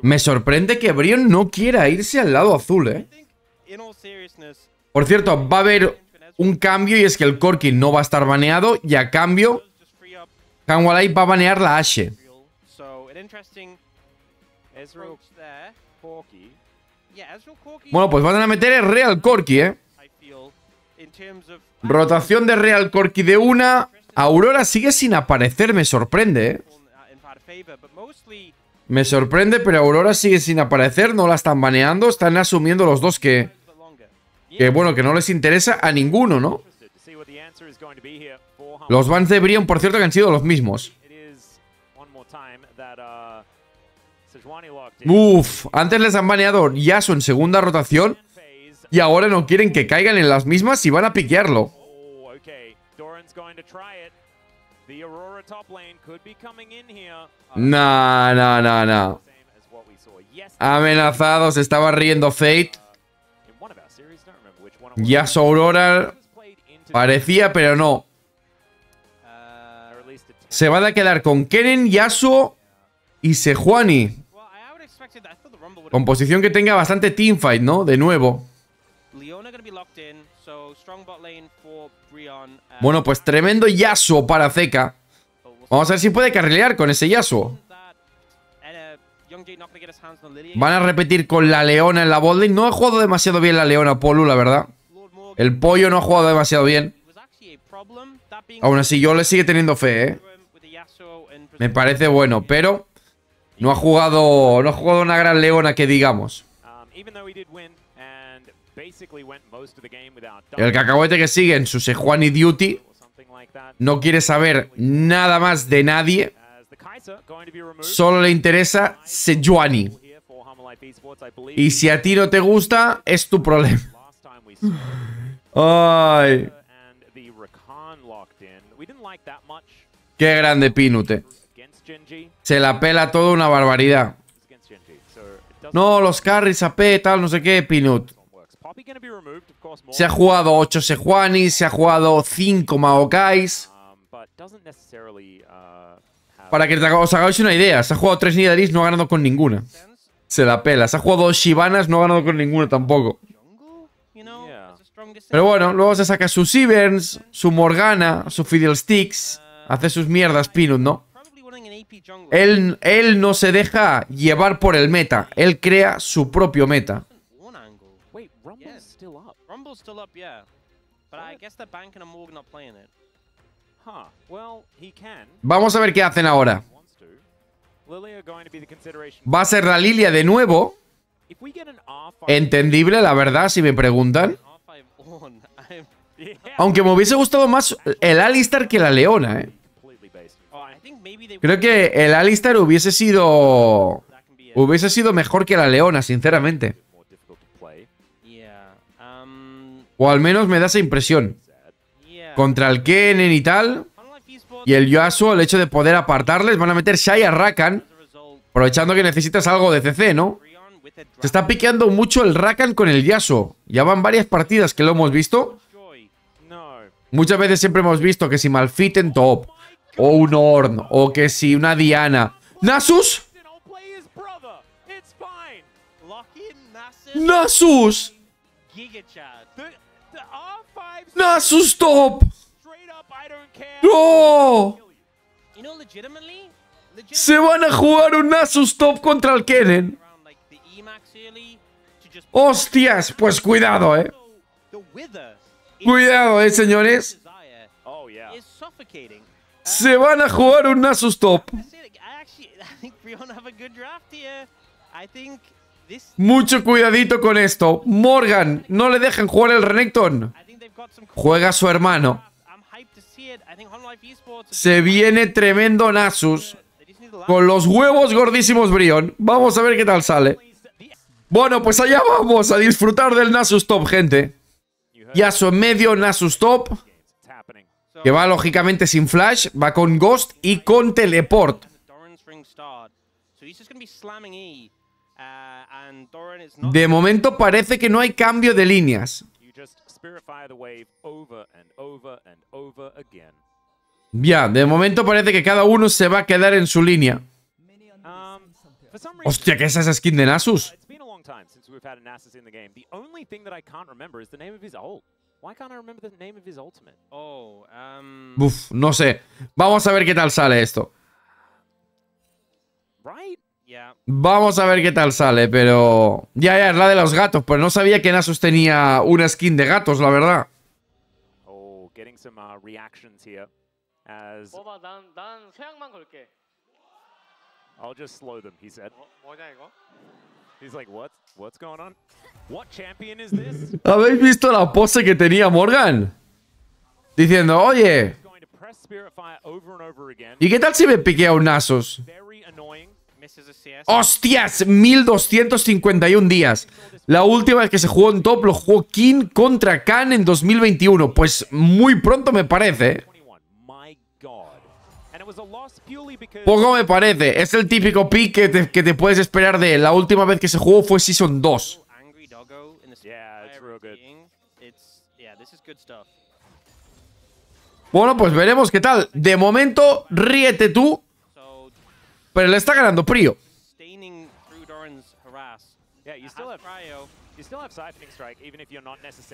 Me sorprende que Brion no quiera irse al lado azul, ¿eh? Por cierto, va a haber un cambio y es que el Corki no va a estar baneado y a cambio Hanwalai va a banear la Ashe. Bueno, pues van a meter el Real Corky, ¿eh? Rotación de Real Corky de una. Aurora sigue sin aparecer, me sorprende, eh. uh, Me sorprende, pero Aurora sigue sin aparecer, no la están baneando, están asumiendo los dos que... Que bueno, que no les interesa a ninguno, ¿no? Los bans de Brian por cierto, que han sido los mismos. Uf, antes les han baneado Yasuo en segunda rotación y ahora no quieren que caigan en las mismas y van a piquearlo. Nah, nah, nah, nah Amenazados, estaba riendo Fate. Yasuo Aurora parecía, pero no. Uh, Se van a quedar con Keren, Yasuo y Sejuani. Composición que tenga bastante teamfight, ¿no? De nuevo. Uh, bueno, pues tremendo Yasuo para Zeca. Vamos a ver si puede carrilear con ese Yasuo. Uh, Van a repetir con la Leona en la botlane. No ha jugado demasiado bien la Leona Polu, la verdad. El pollo no ha jugado demasiado bien. Aún así, yo le sigue teniendo fe, ¿eh? Me parece bueno, pero... No ha jugado, no ha jugado una gran leona que digamos. Um, El cacahuete que sigue en su Sejuani Duty no quiere saber nada más de nadie. Solo le interesa Sejuani. Y si a ti no te gusta, es tu problema. *laughs* Ay. Qué grande Pinute. Se la pela toda una barbaridad. No, los carries AP, tal, no sé qué, Pinut. Se ha jugado 8 Sejuani, se ha jugado 5 Maokais. Para que os hagáis una idea, se ha jugado 3 Nidalis, no ha ganado con ninguna. Se la pela. Se ha jugado 2 Shivanas, no ha ganado con ninguna tampoco. Pero bueno, luego se saca sus Sivers, su Morgana, su Fidel Sticks Hace sus mierdas, Pinut, ¿no? Él, él no se deja llevar por el meta. Él crea su propio meta. Vamos a ver qué hacen ahora. Va a ser la Lilia de nuevo. Entendible, la verdad, si me preguntan. *laughs* Aunque me hubiese gustado más el Alistar que la Leona, ¿eh? Creo que el Alistar hubiese sido... Hubiese sido mejor que la Leona, sinceramente. Um, o al menos me da esa impresión. Contra el Kennen y tal. Y el Yasuo, el hecho de poder apartarles, van a meter Shai a Rakan. Aprovechando que necesitas algo de CC, ¿no? Se está piqueando mucho el Rakan con el Yasuo. Ya van varias partidas que lo hemos visto. Muchas veces siempre hemos visto que si malfiten, top, o un Orn. O que sí, una Diana. ¡Nasus! ¡Nasus! ¡Nasus top! ¡No! Se van a jugar un Nasus top contra el Kennen. ¡Hostias! Pues cuidado, eh. Cuidado, eh, señores. Oh, se van a jugar un Nasus Top. *laughs* Mucho cuidadito con esto. Morgan, no le dejan jugar el Renekton. Juega su hermano. Se viene tremendo Nasus. Con los huevos gordísimos Brion. Vamos a ver qué tal sale. Bueno, pues allá vamos a disfrutar del Nasus Top, gente. Y a su medio, Nasus Top que va lógicamente sin flash, va con Ghost y con Teleport. De momento parece que no hay cambio de líneas. Ya, de momento parece que cada uno se va a quedar en su línea. Hostia, ¿qué es esa skin de Nasus? Oh, um, Uf, no sé. Vamos a ver qué tal sale esto. Vamos a ver qué tal sale, pero... Ya, ya, es la de los gatos, pero no sabía que Nasus tenía una skin de gatos, la verdad. Oh, getting some uh, reactions here. As... I'll just slow them, he said. He's like, what? What's going on? ¿Habéis visto la pose que tenía Morgan? Diciendo, oye, ¿y qué tal si me piquea un Nasus? ¡Hostias! 1251 días. La última vez que se jugó en top lo jugó King contra Khan en 2021. Pues muy pronto me parece. Poco me parece. Es el típico pick que te, puedes esperar de La última vez que se jugó fue Season 2. Yeah, it's real good. It's, yeah, this is good Bueno, pues veremos qué tal. De momento, ríete tú. Pero le está ganando Prio.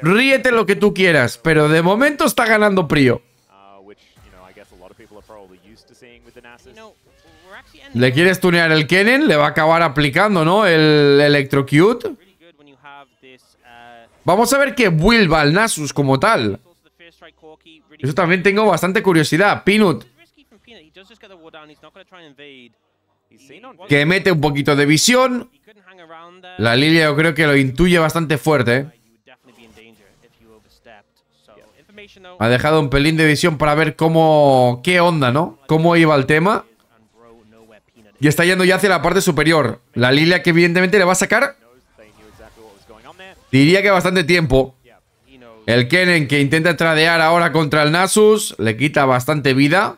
Ríete lo que tú quieras, pero de momento está ganando Prio. ¿Le quieres tunear el Kennen? Le va a acabar aplicando, ¿no? El Electrocute. Vamos a ver qué vuelva al Nasus como tal. Eso también tengo bastante curiosidad. Peanut. Que mete un poquito de visión. La Lilia yo creo que lo intuye bastante fuerte. Ha dejado un pelín de visión para ver cómo... ¿Qué onda, no? Cómo iba el tema. Y está yendo ya hacia la parte superior. La Lilia que evidentemente le va a sacar Diría que bastante tiempo. El Kennen que intenta tradear ahora contra el Nasus. Le quita bastante vida.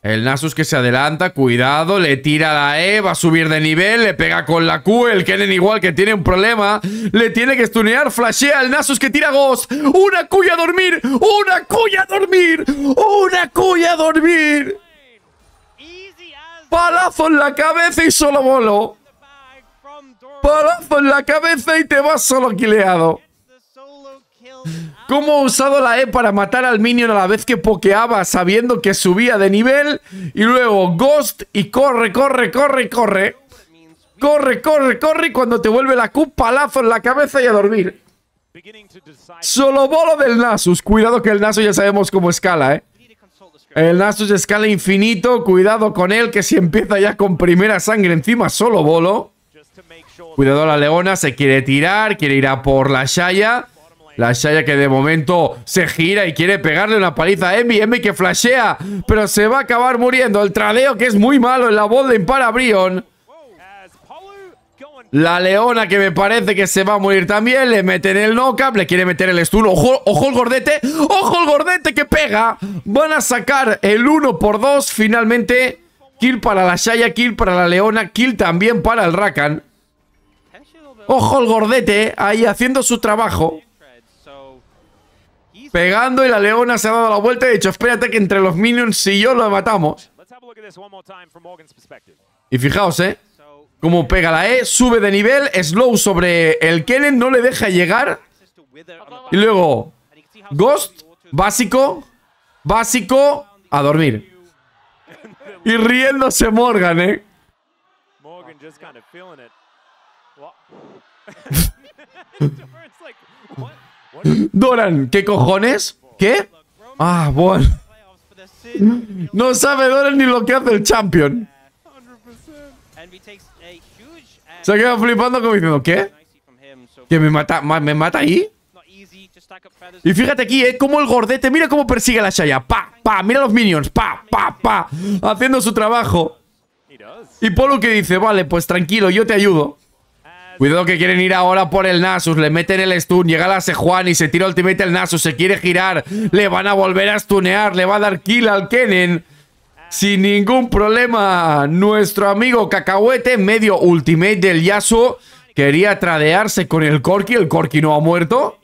El Nasus que se adelanta. Cuidado. Le tira la E. Va a subir de nivel. Le pega con la Q. El Kennen igual que tiene un problema. Le tiene que stunear. Flashea El Nasus que tira Ghost. ¡Una cuya a dormir! ¡Una cuya a dormir! ¡Una cuya a dormir! ¡Palazo en la cabeza y solo voló! palazo en la cabeza y te vas solo quileado. ¿Cómo ha usado la E para matar al minion a la vez que pokeaba sabiendo que subía de nivel? Y luego Ghost y corre, corre, corre, corre. Corre, corre, corre y cuando te vuelve la Q, palazo en la cabeza y a dormir. Solo bolo del Nasus. Cuidado que el Nasus ya sabemos cómo escala, ¿eh? El Nasus escala infinito. Cuidado con él que si empieza ya con primera sangre encima, solo bolo. Cuidado la leona, se quiere tirar, quiere ir a por la Shaya. La Shaya que de momento se gira y quiere pegarle una paliza a Envy. Envy que flashea, pero se va a acabar muriendo. El tradeo que es muy malo en la Bolden para Brion. La leona que me parece que se va a morir también. Le meten el knockup, le quiere meter el stun. Ojo, ojo el gordete. Ojo el gordete que pega. Van a sacar el 1 por 2 finalmente. Kill para la Shaya, kill para la leona, kill también para el Rakan. Ojo el gordete eh, ahí haciendo su trabajo. Pegando y la leona se ha dado la vuelta y ha dicho, espérate que entre los minions y yo lo matamos. Y fijaos, ¿eh? Como pega la E, sube de nivel, slow sobre el Kennen no le deja llegar. Y luego, Ghost, básico, básico, a dormir. Y riéndose Morgan, ¿eh? Doran, ¿qué cojones? ¿Qué? Ah, bueno. No sabe Doran ni lo que hace el champion. Se ha flipando como diciendo, ¿qué? ¿Que me mata, me mata ahí? Y fíjate aquí, ¿eh? Como el gordete, mira cómo persigue a la Shaya. Pa, pa, mira los minions. Pa, pa, pa. Haciendo su trabajo. Y Polo que dice, vale, pues tranquilo, yo te ayudo. Cuidado que quieren ir ahora por el Nasus. Le meten el stun. Llega la Sejuan y se tira ultimate el Nasus. Se quiere girar. Le van a volver a stunear. Le va a dar kill al Kennen. Sin ningún problema. Nuestro amigo Cacahuete. Medio ultimate del Yasuo. Quería tradearse con el Corki. El Corki no ha muerto.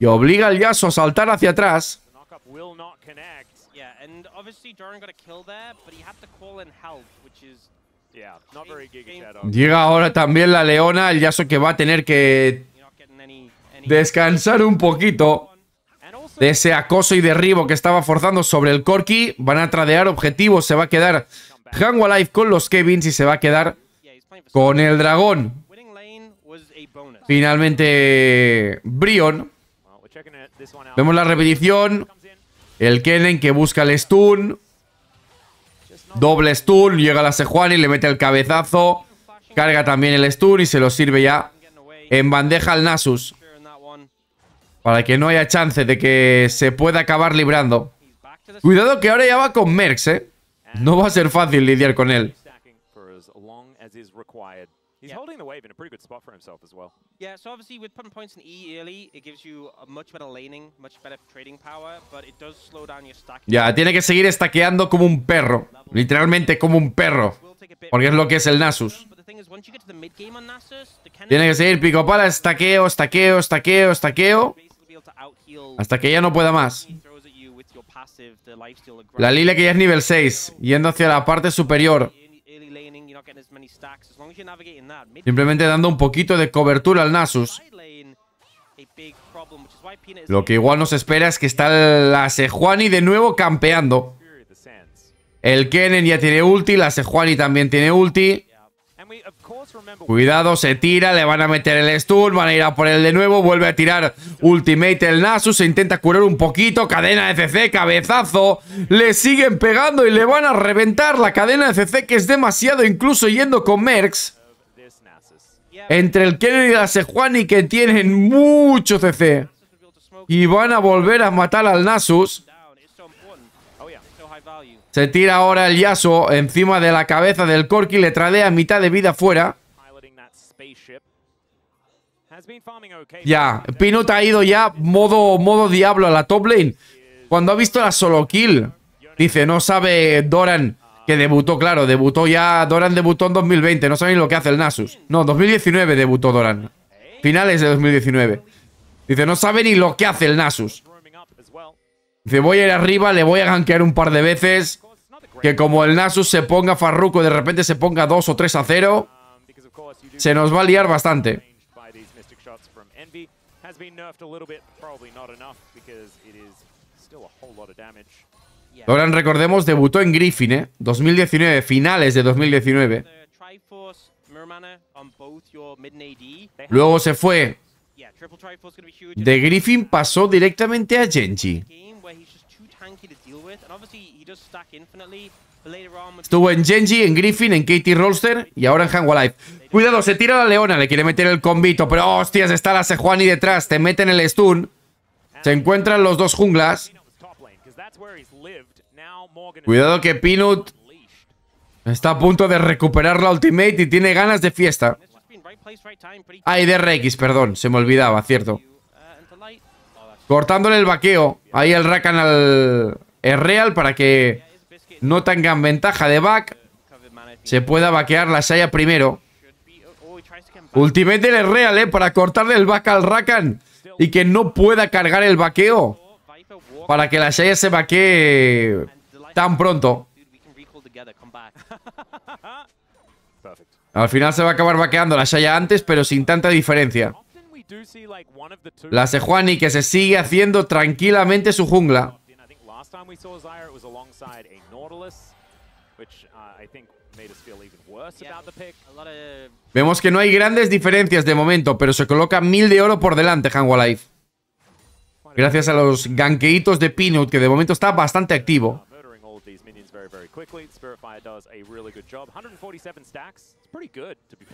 Y obliga al Yasuo a saltar hacia atrás. Llega ahora también la leona, el Yasuo que va a tener que descansar un poquito de ese acoso y derribo que estaba forzando sobre el corky. Van a tradear objetivos, se va a quedar Hangwa con los Kevins y se va a quedar con el dragón. Finalmente Brion. Vemos la repetición. El Kennen que busca el stun. Doble stun, llega la Sejuani, le mete el cabezazo. Carga también el stun y se lo sirve ya en bandeja al Nasus. Para que no haya chance de que se pueda acabar librando. Cuidado que ahora ya va con Merx, ¿eh? No va a ser fácil lidiar con él. He's holding the wave in a pretty good spot for himself as well. Yeah, so obviously with putting points in E early, it gives you a much better laning, much better trading power, but it does slow down your stack. Ya, tiene que seguir stackeando como un perro. Literalmente como un perro. Porque es lo que es el Nasus. Tiene que seguir pico para, estaqueo, estaqueo, estaqueo, estaqueo. Hasta que ya no pueda más. La Lila que ya es nivel 6, yendo hacia la parte superior Simplemente dando un poquito de cobertura al Nasus. Lo que igual nos espera es que está la Sejuani de nuevo campeando. El Kennen ya tiene ulti, la Sejuani también tiene ulti. Cuidado, se tira, le van a meter el stun, van a ir a por él de nuevo, vuelve a tirar ultimate el Nasus, se intenta curar un poquito, cadena de CC, cabezazo, le siguen pegando y le van a reventar la cadena de CC que es demasiado incluso yendo con Merx. Entre el Kennedy y la Sejuani que tienen mucho CC y van a volver a matar al Nasus. Se tira ahora el yaso encima de la cabeza del Corki, le tradea mitad de vida fuera. Ya, Pinot ha ido ya modo, modo diablo a la top lane. Cuando ha visto la solo kill, dice, no sabe Doran, que debutó, claro, debutó ya, Doran debutó en 2020, no ni lo que hace el Nasus. No, 2019 debutó Doran, finales de 2019. Dice, no sabe ni lo que hace el Nasus. Dice, voy a ir arriba, le voy a gankear un par de veces. Que como el Nasus se ponga farruco, de repente se ponga 2 o 3 a 0 se nos va a liar bastante. Ahora recordemos, debutó en Griffin, ¿eh? 2019, finales de 2019. Luego se fue de Griffin, pasó directamente a Genji. Estuvo en Genji, en Griffin, en Katie Rolster y ahora en Hangwalife. Life. Cuidado, se tira la leona, le quiere meter el combito, pero hostias, está la Sejuani detrás, te meten el stun. Se encuentran los dos junglas. Cuidado que Pinut está a punto de recuperar la ultimate y tiene ganas de fiesta. Ah, de Rex, perdón, se me olvidaba, cierto. Cortándole el vaqueo, ahí el Rakan al Es Real para que no tengan ventaja de back, se pueda vaquear la Saya primero. Ultimate es real, ¿eh? Para cortarle el back al Rakan y que no pueda cargar el vaqueo para que la Saya se vaquee tan pronto. Al final se va a acabar vaqueando la Shaya antes, pero sin tanta diferencia. La Sejuani que se sigue haciendo tranquilamente su jungla. Vemos que no hay grandes diferencias de momento, pero se coloca mil de oro por delante Life Gracias a los ganqueitos de Peanut, que de momento está bastante activo.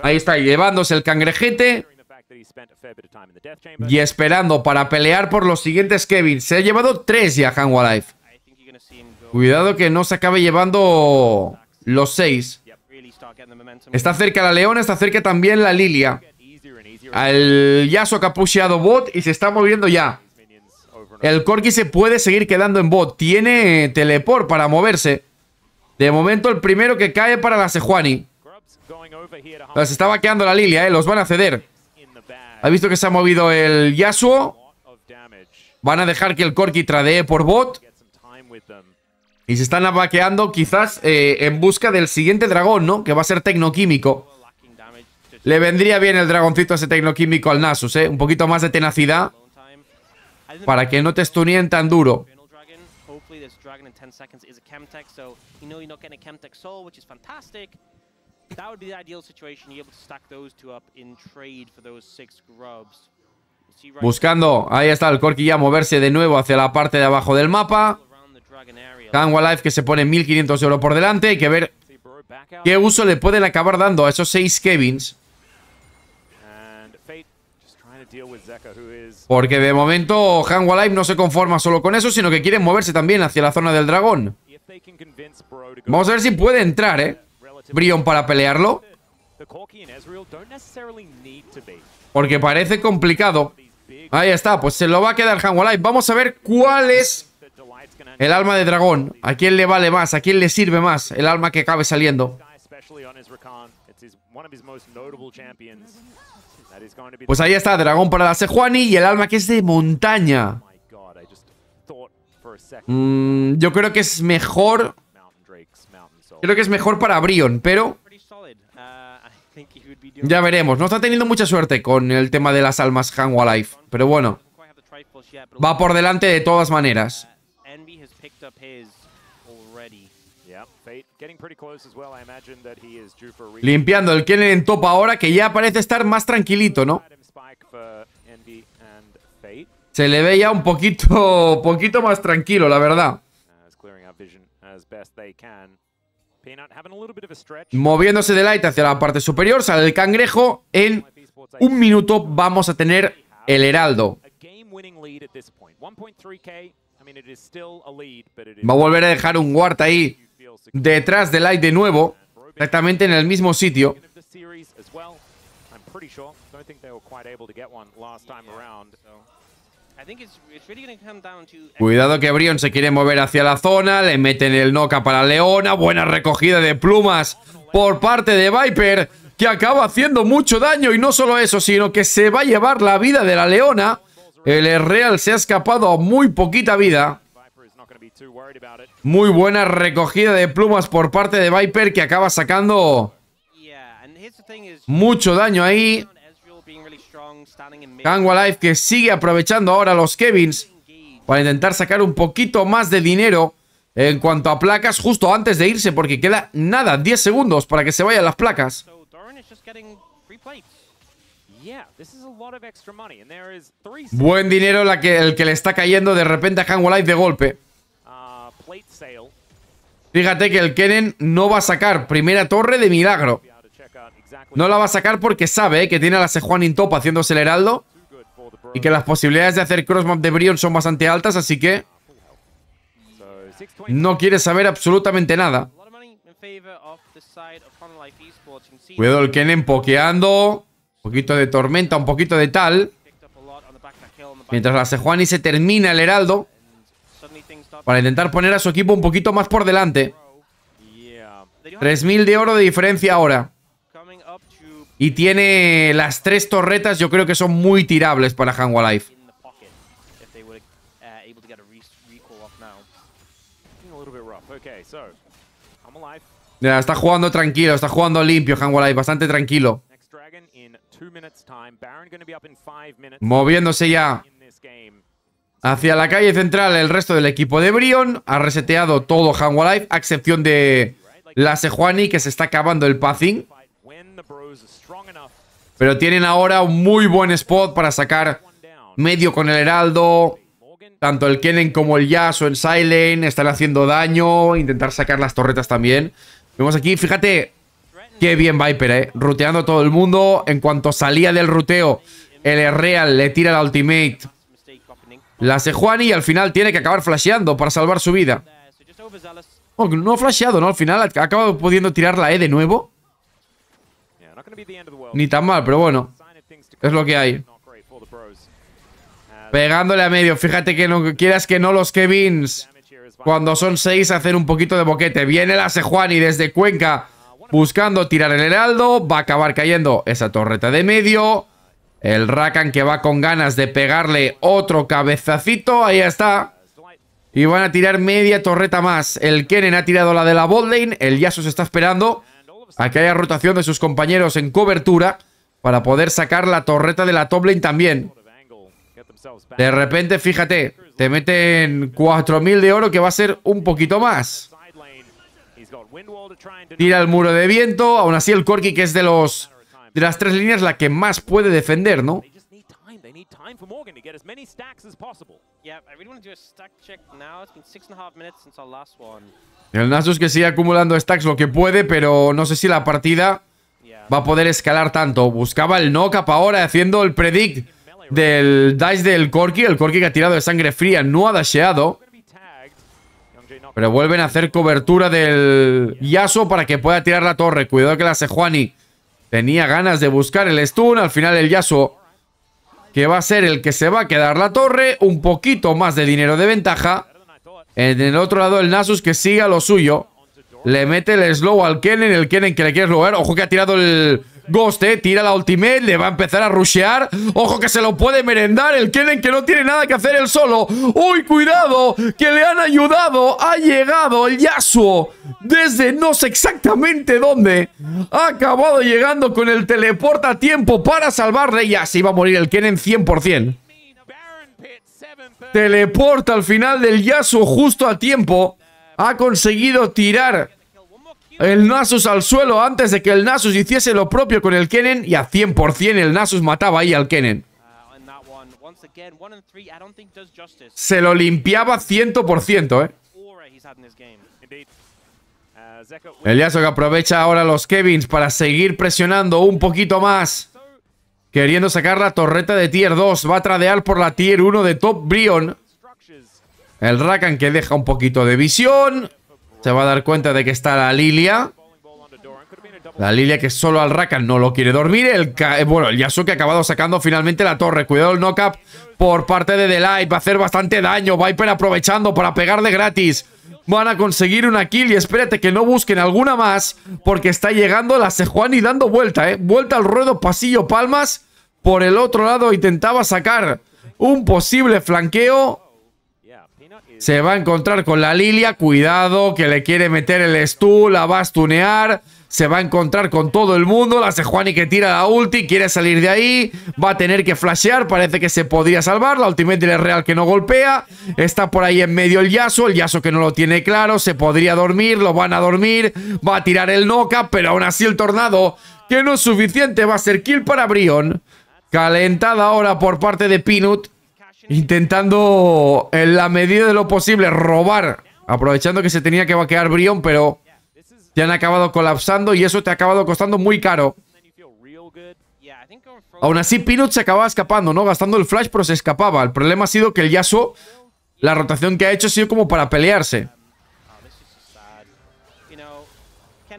Ahí está, llevándose el cangrejete. Y esperando para pelear por los siguientes Kevin. Se ha llevado tres ya Life Cuidado que no se acabe llevando los seis. Está cerca la leona, está cerca también la lilia. Al Yasuo que ha pusheado bot y se está moviendo ya. El Corki se puede seguir quedando en bot. Tiene teleport para moverse. De momento el primero que cae para la Sejuani. Se estaba quedando la Lilia, ¿eh? Los van a ceder. Ha visto que se ha movido el Yasuo. Van a dejar que el Corki tradee por bot. Y se están vaqueando quizás eh, en busca del siguiente dragón, ¿no? Que va a ser tecnoquímico. Le vendría bien el dragoncito a ese tecnoquímico al Nasus, ¿eh? Un poquito más de tenacidad. Para que no te estunien tan duro. Buscando, ahí está el Corki ya moverse de nuevo hacia la parte de abajo del mapa. Hangwalife que se pone 1500 euros por delante. Hay que ver qué uso le pueden acabar dando a esos seis Kevins. Porque de momento Hanwa no se conforma solo con eso, sino que quiere moverse también hacia la zona del dragón. Vamos a ver si puede entrar, ¿eh? Brion para pelearlo. Porque parece complicado. Ahí está, pues se lo va a quedar Hang Vamos a ver cuál es el alma de dragón. ¿A quién le vale más? ¿A quién le sirve más el alma que acabe saliendo? Pues ahí está, dragón para la Sejuani y el alma que es de montaña. Oh mm, yo creo que es mejor... Creo que es mejor para Brion, pero... Uh, ya veremos. No está teniendo mucha suerte con el tema de las almas Hangwa Pero bueno. Va por delante de todas maneras. Limpiando el Kennel en top ahora que ya parece estar más tranquilito, ¿no? Se le ve ya un poquito, *laughs* poquito más tranquilo, la verdad. Uh, Moviéndose de light hacia la parte superior, sale el cangrejo. En un minuto vamos a tener el heraldo. Va a volver a dejar un guard ahí detrás de light de nuevo, exactamente en el mismo sitio. Cuidado que Brion se quiere mover hacia la zona, le meten el noca para Leona, buena recogida de plumas por parte de Viper, que acaba haciendo mucho daño y no solo eso, sino que se va a llevar la vida de la Leona. El Real se ha escapado a muy poquita vida. Muy buena recogida de plumas por parte de Viper que acaba sacando mucho daño ahí. Kangwa Life que sigue aprovechando ahora los Kevins para intentar sacar un poquito más de dinero en cuanto a placas justo antes de irse porque queda nada, 10 segundos para que se vayan las placas. Buen dinero la que, el que le está cayendo de repente a Hanwha de golpe. Uh, Fíjate que el Kennen no va a sacar primera torre de milagro. No la va a sacar porque sabe eh, que tiene a la Sejuan in top haciéndose el heraldo. Y que las posibilidades de hacer crossmap de Brion son bastante altas, así que... No quiere saber absolutamente nada. Cuidado el Kennen pokeando. Un poquito de tormenta, un poquito de tal. Mientras la Sejuani se termina el heraldo. Para intentar poner a su equipo un poquito más por delante. 3.000 de oro de diferencia ahora. Y tiene las tres torretas, yo creo que son muy tirables para Hangwalife. Life. Ya, está jugando tranquilo, está jugando limpio Hangwalife, bastante tranquilo. Moviéndose ya hacia la calle central el resto del equipo de Brion. Ha reseteado todo Life a excepción de la Sejuani, que se está acabando el passing. Pero tienen ahora un muy buen spot para sacar medio con el Heraldo. Tanto el Kennen como el Yasuo en Silent están haciendo daño. Intentar sacar las torretas también. Vemos aquí, fíjate, Qué bien Viper, eh. Ruteando a todo el mundo. En cuanto salía del ruteo, el Real le tira la ultimate. La Sejuani y al final tiene que acabar flasheando para salvar su vida. Oh, no ha flasheado, ¿no? Al final ha acabado pudiendo tirar la E de nuevo. Ni tan mal, pero bueno. Es lo que hay. Pegándole a medio. Fíjate que no quieras que no los Kevins. Cuando son seis, hacer un poquito de boquete. Viene la Sejuani desde Cuenca. Buscando tirar el heraldo. Va a acabar cayendo esa torreta de medio. El Rakan que va con ganas de pegarle otro cabezacito. Ahí está. Y van a tirar media torreta más. El Kenen ha tirado la de la Lane. El Yasus se está esperando a que haya rotación de sus compañeros en cobertura para poder sacar la torreta de la top lane también. De repente, fíjate, te meten 4.000 de oro que va a ser un poquito más. Tira el muro de viento. Aún así, el Corky, que es de los de las tres líneas, la que más puede defender, ¿no? El Nasus que sigue acumulando stacks lo que puede, pero no sé si la partida va a poder escalar tanto. Buscaba el knock-up ahora haciendo el predict del dice del Corki. El Corki que ha tirado de sangre fría no ha dasheado. Pero vuelven a hacer cobertura del Yaso para que pueda tirar la torre. Cuidado que la Sejuani tenía ganas de buscar el stun. Al final el Yaso, que va a ser el que se va a quedar la torre. Un poquito más de dinero de ventaja. En el otro lado el Nasus que sigue a lo suyo. Le mete el slow al Kennen. El Kennen que le quieres robar. Ojo que ha tirado el Ghost, eh, tira la ultimate, le va a empezar a rushear. Ojo que se lo puede merendar el Kennen que no tiene nada que hacer él solo. ¡Uy, cuidado! Que le han ayudado. Ha llegado el Yasuo desde no sé exactamente dónde. Ha acabado llegando con el teleport a tiempo para salvarle y así va a morir el Kennen 100%. Teleporta al final del Yasuo justo a tiempo. Ha conseguido tirar el Nasus al suelo antes de que el Nasus hiciese lo propio con el Kennen y a 100% el Nasus mataba ahí al Kennen. Ah, Se lo limpiaba 100%, ¿eh? Uh, el Yaso que aprovecha ahora los Kevins para seguir presionando un poquito más. Queriendo sacar la torreta de Tier 2. Va a tradear por la Tier 1 de Top Brion. El Rakan que deja un poquito de visión. Se va a dar cuenta de que está la Lilia. La Lilia que solo al Rakan no lo quiere dormir. El eh, bueno, el Yasuke ha acabado sacando finalmente la torre. Cuidado el knock-up por parte de Delight. Va a hacer bastante daño. Viper aprovechando para pegarle gratis. Van a conseguir una kill y espérate que no busquen alguna más porque está llegando la y dando vuelta, ¿eh? Vuelta al ruedo, pasillo, palmas. Por el otro lado intentaba sacar un posible flanqueo. Se va a encontrar con la Lilia. Cuidado, que le quiere meter el Stu. La va a stunear. Se va a encontrar con todo el mundo. La Sejuani que tira la ulti. Quiere salir de ahí. Va a tener que flashear. Parece que se podría salvar. La ultimate es real que no golpea. Está por ahí en medio el Yasuo. El Yasuo que no lo tiene claro. Se podría dormir. Lo van a dormir. Va a tirar el Noca. Pero aún así el Tornado. Que no es suficiente. Va a ser kill para Brion. Calentada ahora por parte de Pinut intentando en la medida de lo posible robar, aprovechando que se tenía que vaquear Brion, pero te han acabado colapsando y eso te ha acabado costando muy caro. Aún así, Pinot se acababa escapando, ¿no? Gastando el flash, pero se escapaba. El problema ha sido que el Yasuo, la rotación que ha hecho ha sido como para pelearse.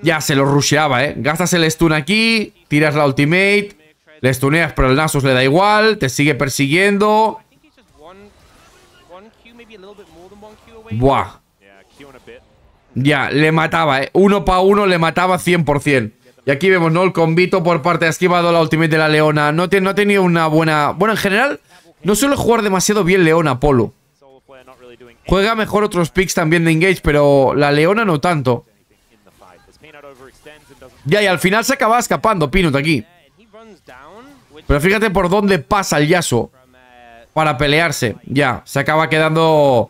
Ya, se lo rusheaba, ¿eh? Gastas el stun aquí, tiras la ultimate, le stuneas, pero el Nasus le da igual, te sigue persiguiendo. Buah. Ya, le mataba, ¿eh? Uno para uno le mataba 100%. Y aquí vemos, ¿no? El convito por parte de esquivado la ultimate de la Leona. No, no ha tenido una buena... Bueno, en general, no suele jugar demasiado bien Leona, Polo. Juega mejor otros picks también de engage, pero la Leona no tanto. Ya, y al final se acaba escapando Pinot aquí. Pero fíjate por dónde pasa el Yasuo para pelearse. Ya, se acaba quedando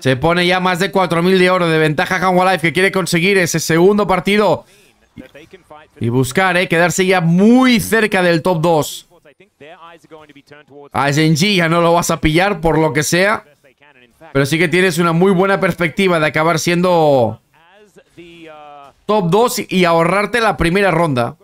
Se pone ya más de 4.000 de oro de ventaja a Life que quiere conseguir ese segundo partido y buscar, eh, quedarse ya muy cerca del top 2. A SNG ya no lo vas a pillar por lo que sea, pero sí que tienes una muy buena perspectiva de acabar siendo top 2 y ahorrarte la primera ronda.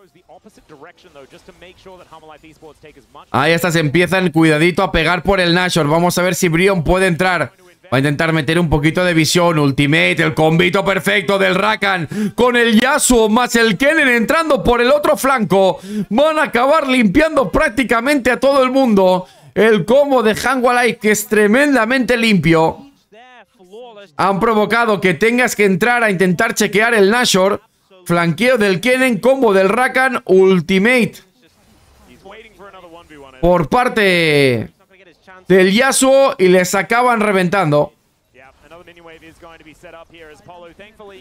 Ahí estas empiezan cuidadito a pegar por el Nashor. Vamos a ver si Brion puede entrar. Va a intentar meter un poquito de visión. Ultimate, el combito perfecto del Rakan. Con el Yasuo más el Kennen entrando por el otro flanco. Van a acabar limpiando prácticamente a todo el mundo. El combo de Hangwalai que es tremendamente limpio. Han provocado que tengas que entrar a intentar chequear el Nashor. Flanqueo del Kennen, combo del Rakan, Ultimate. Por parte del Yasuo y les acaban reventando.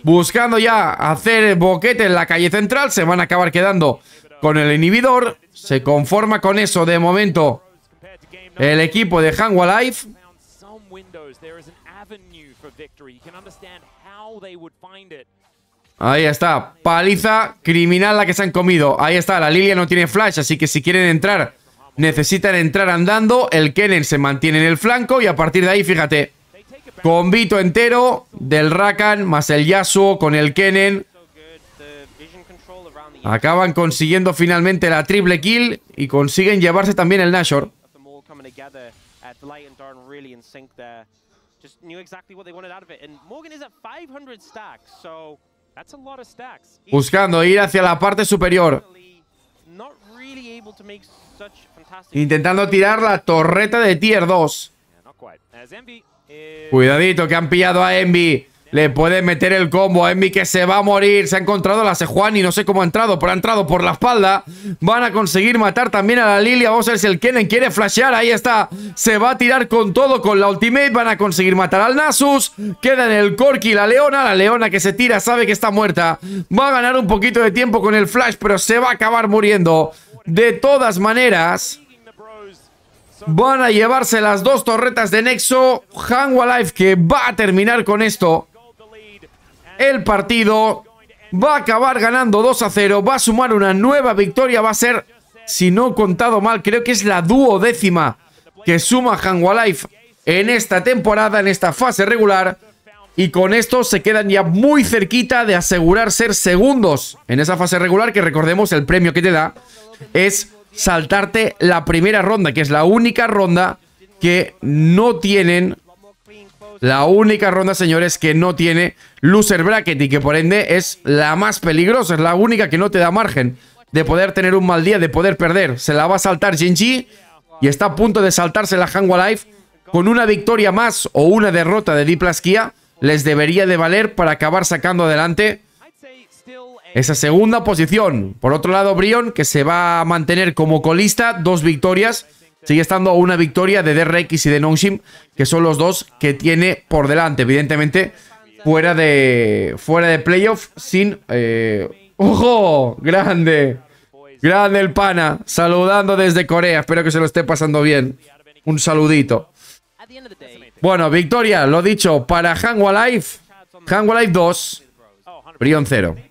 Buscando ya hacer boquete en la calle central, se van a acabar quedando con el inhibidor. Se conforma con eso de momento el equipo de Hanwha Life. Ahí está, paliza criminal la que se han comido. Ahí está, la Lilia no tiene flash, así que si quieren entrar necesitan entrar andando. El Kennen se mantiene en el flanco y a partir de ahí, fíjate, convito entero del Rakan más el Yasuo con el Kennen. Acaban consiguiendo finalmente la triple kill y consiguen llevarse también el Nashor. Buscando ir hacia la parte superior. E intentando tirar la torreta de tier 2. Eh, Cuidadito que han pillado a Envy. Le puede meter el combo a Envy que se va a morir. Se ha encontrado la Sejuani. No sé cómo ha entrado, pero ha entrado por la espalda. Van a conseguir matar también a la Lilia. Vamos a ver si el Kennen quiere flashear. Ahí está. Se va a tirar con todo con la ultimate. Van a conseguir matar al Nasus. Queda en el Corki la Leona. La Leona que se tira sabe que está muerta. Va a ganar un poquito de tiempo con el flash, pero se va a acabar muriendo. De todas maneras, van a llevarse las dos torretas de Nexo. Hangua Life que va a terminar con esto. El partido va a acabar ganando 2 a 0. Va a sumar una nueva victoria. Va a ser, si no he contado mal, creo que es la duodécima que suma Hangua Life en esta temporada, en esta fase regular y con esto se quedan ya muy cerquita de asegurar ser segundos en esa fase regular que recordemos el premio que te da es saltarte la primera ronda, que es la única ronda que no tienen, la única ronda señores que no tiene loser bracket y que por ende es la más peligrosa, es la única que no te da margen de poder tener un mal día, de poder perder. Se la va a saltar Genji y está a punto de saltarse la Hangua Life con una victoria más o una derrota de Kia les debería de valer para acabar sacando adelante esa segunda posición. Por otro lado, Brion, que se va a mantener como colista, dos victorias. Sigue estando una victoria de DRX y de Nongshim, que son los dos que tiene por delante. Evidentemente, fuera de, fuera de playoff, sin... Eh... ¡Ojo! ¡Grande! Grande el pana, saludando desde Corea. Espero que se lo esté pasando bien. Un saludito. Bueno, victoria, lo dicho, para Hangwalife. Hangwalife 2, Brion 0.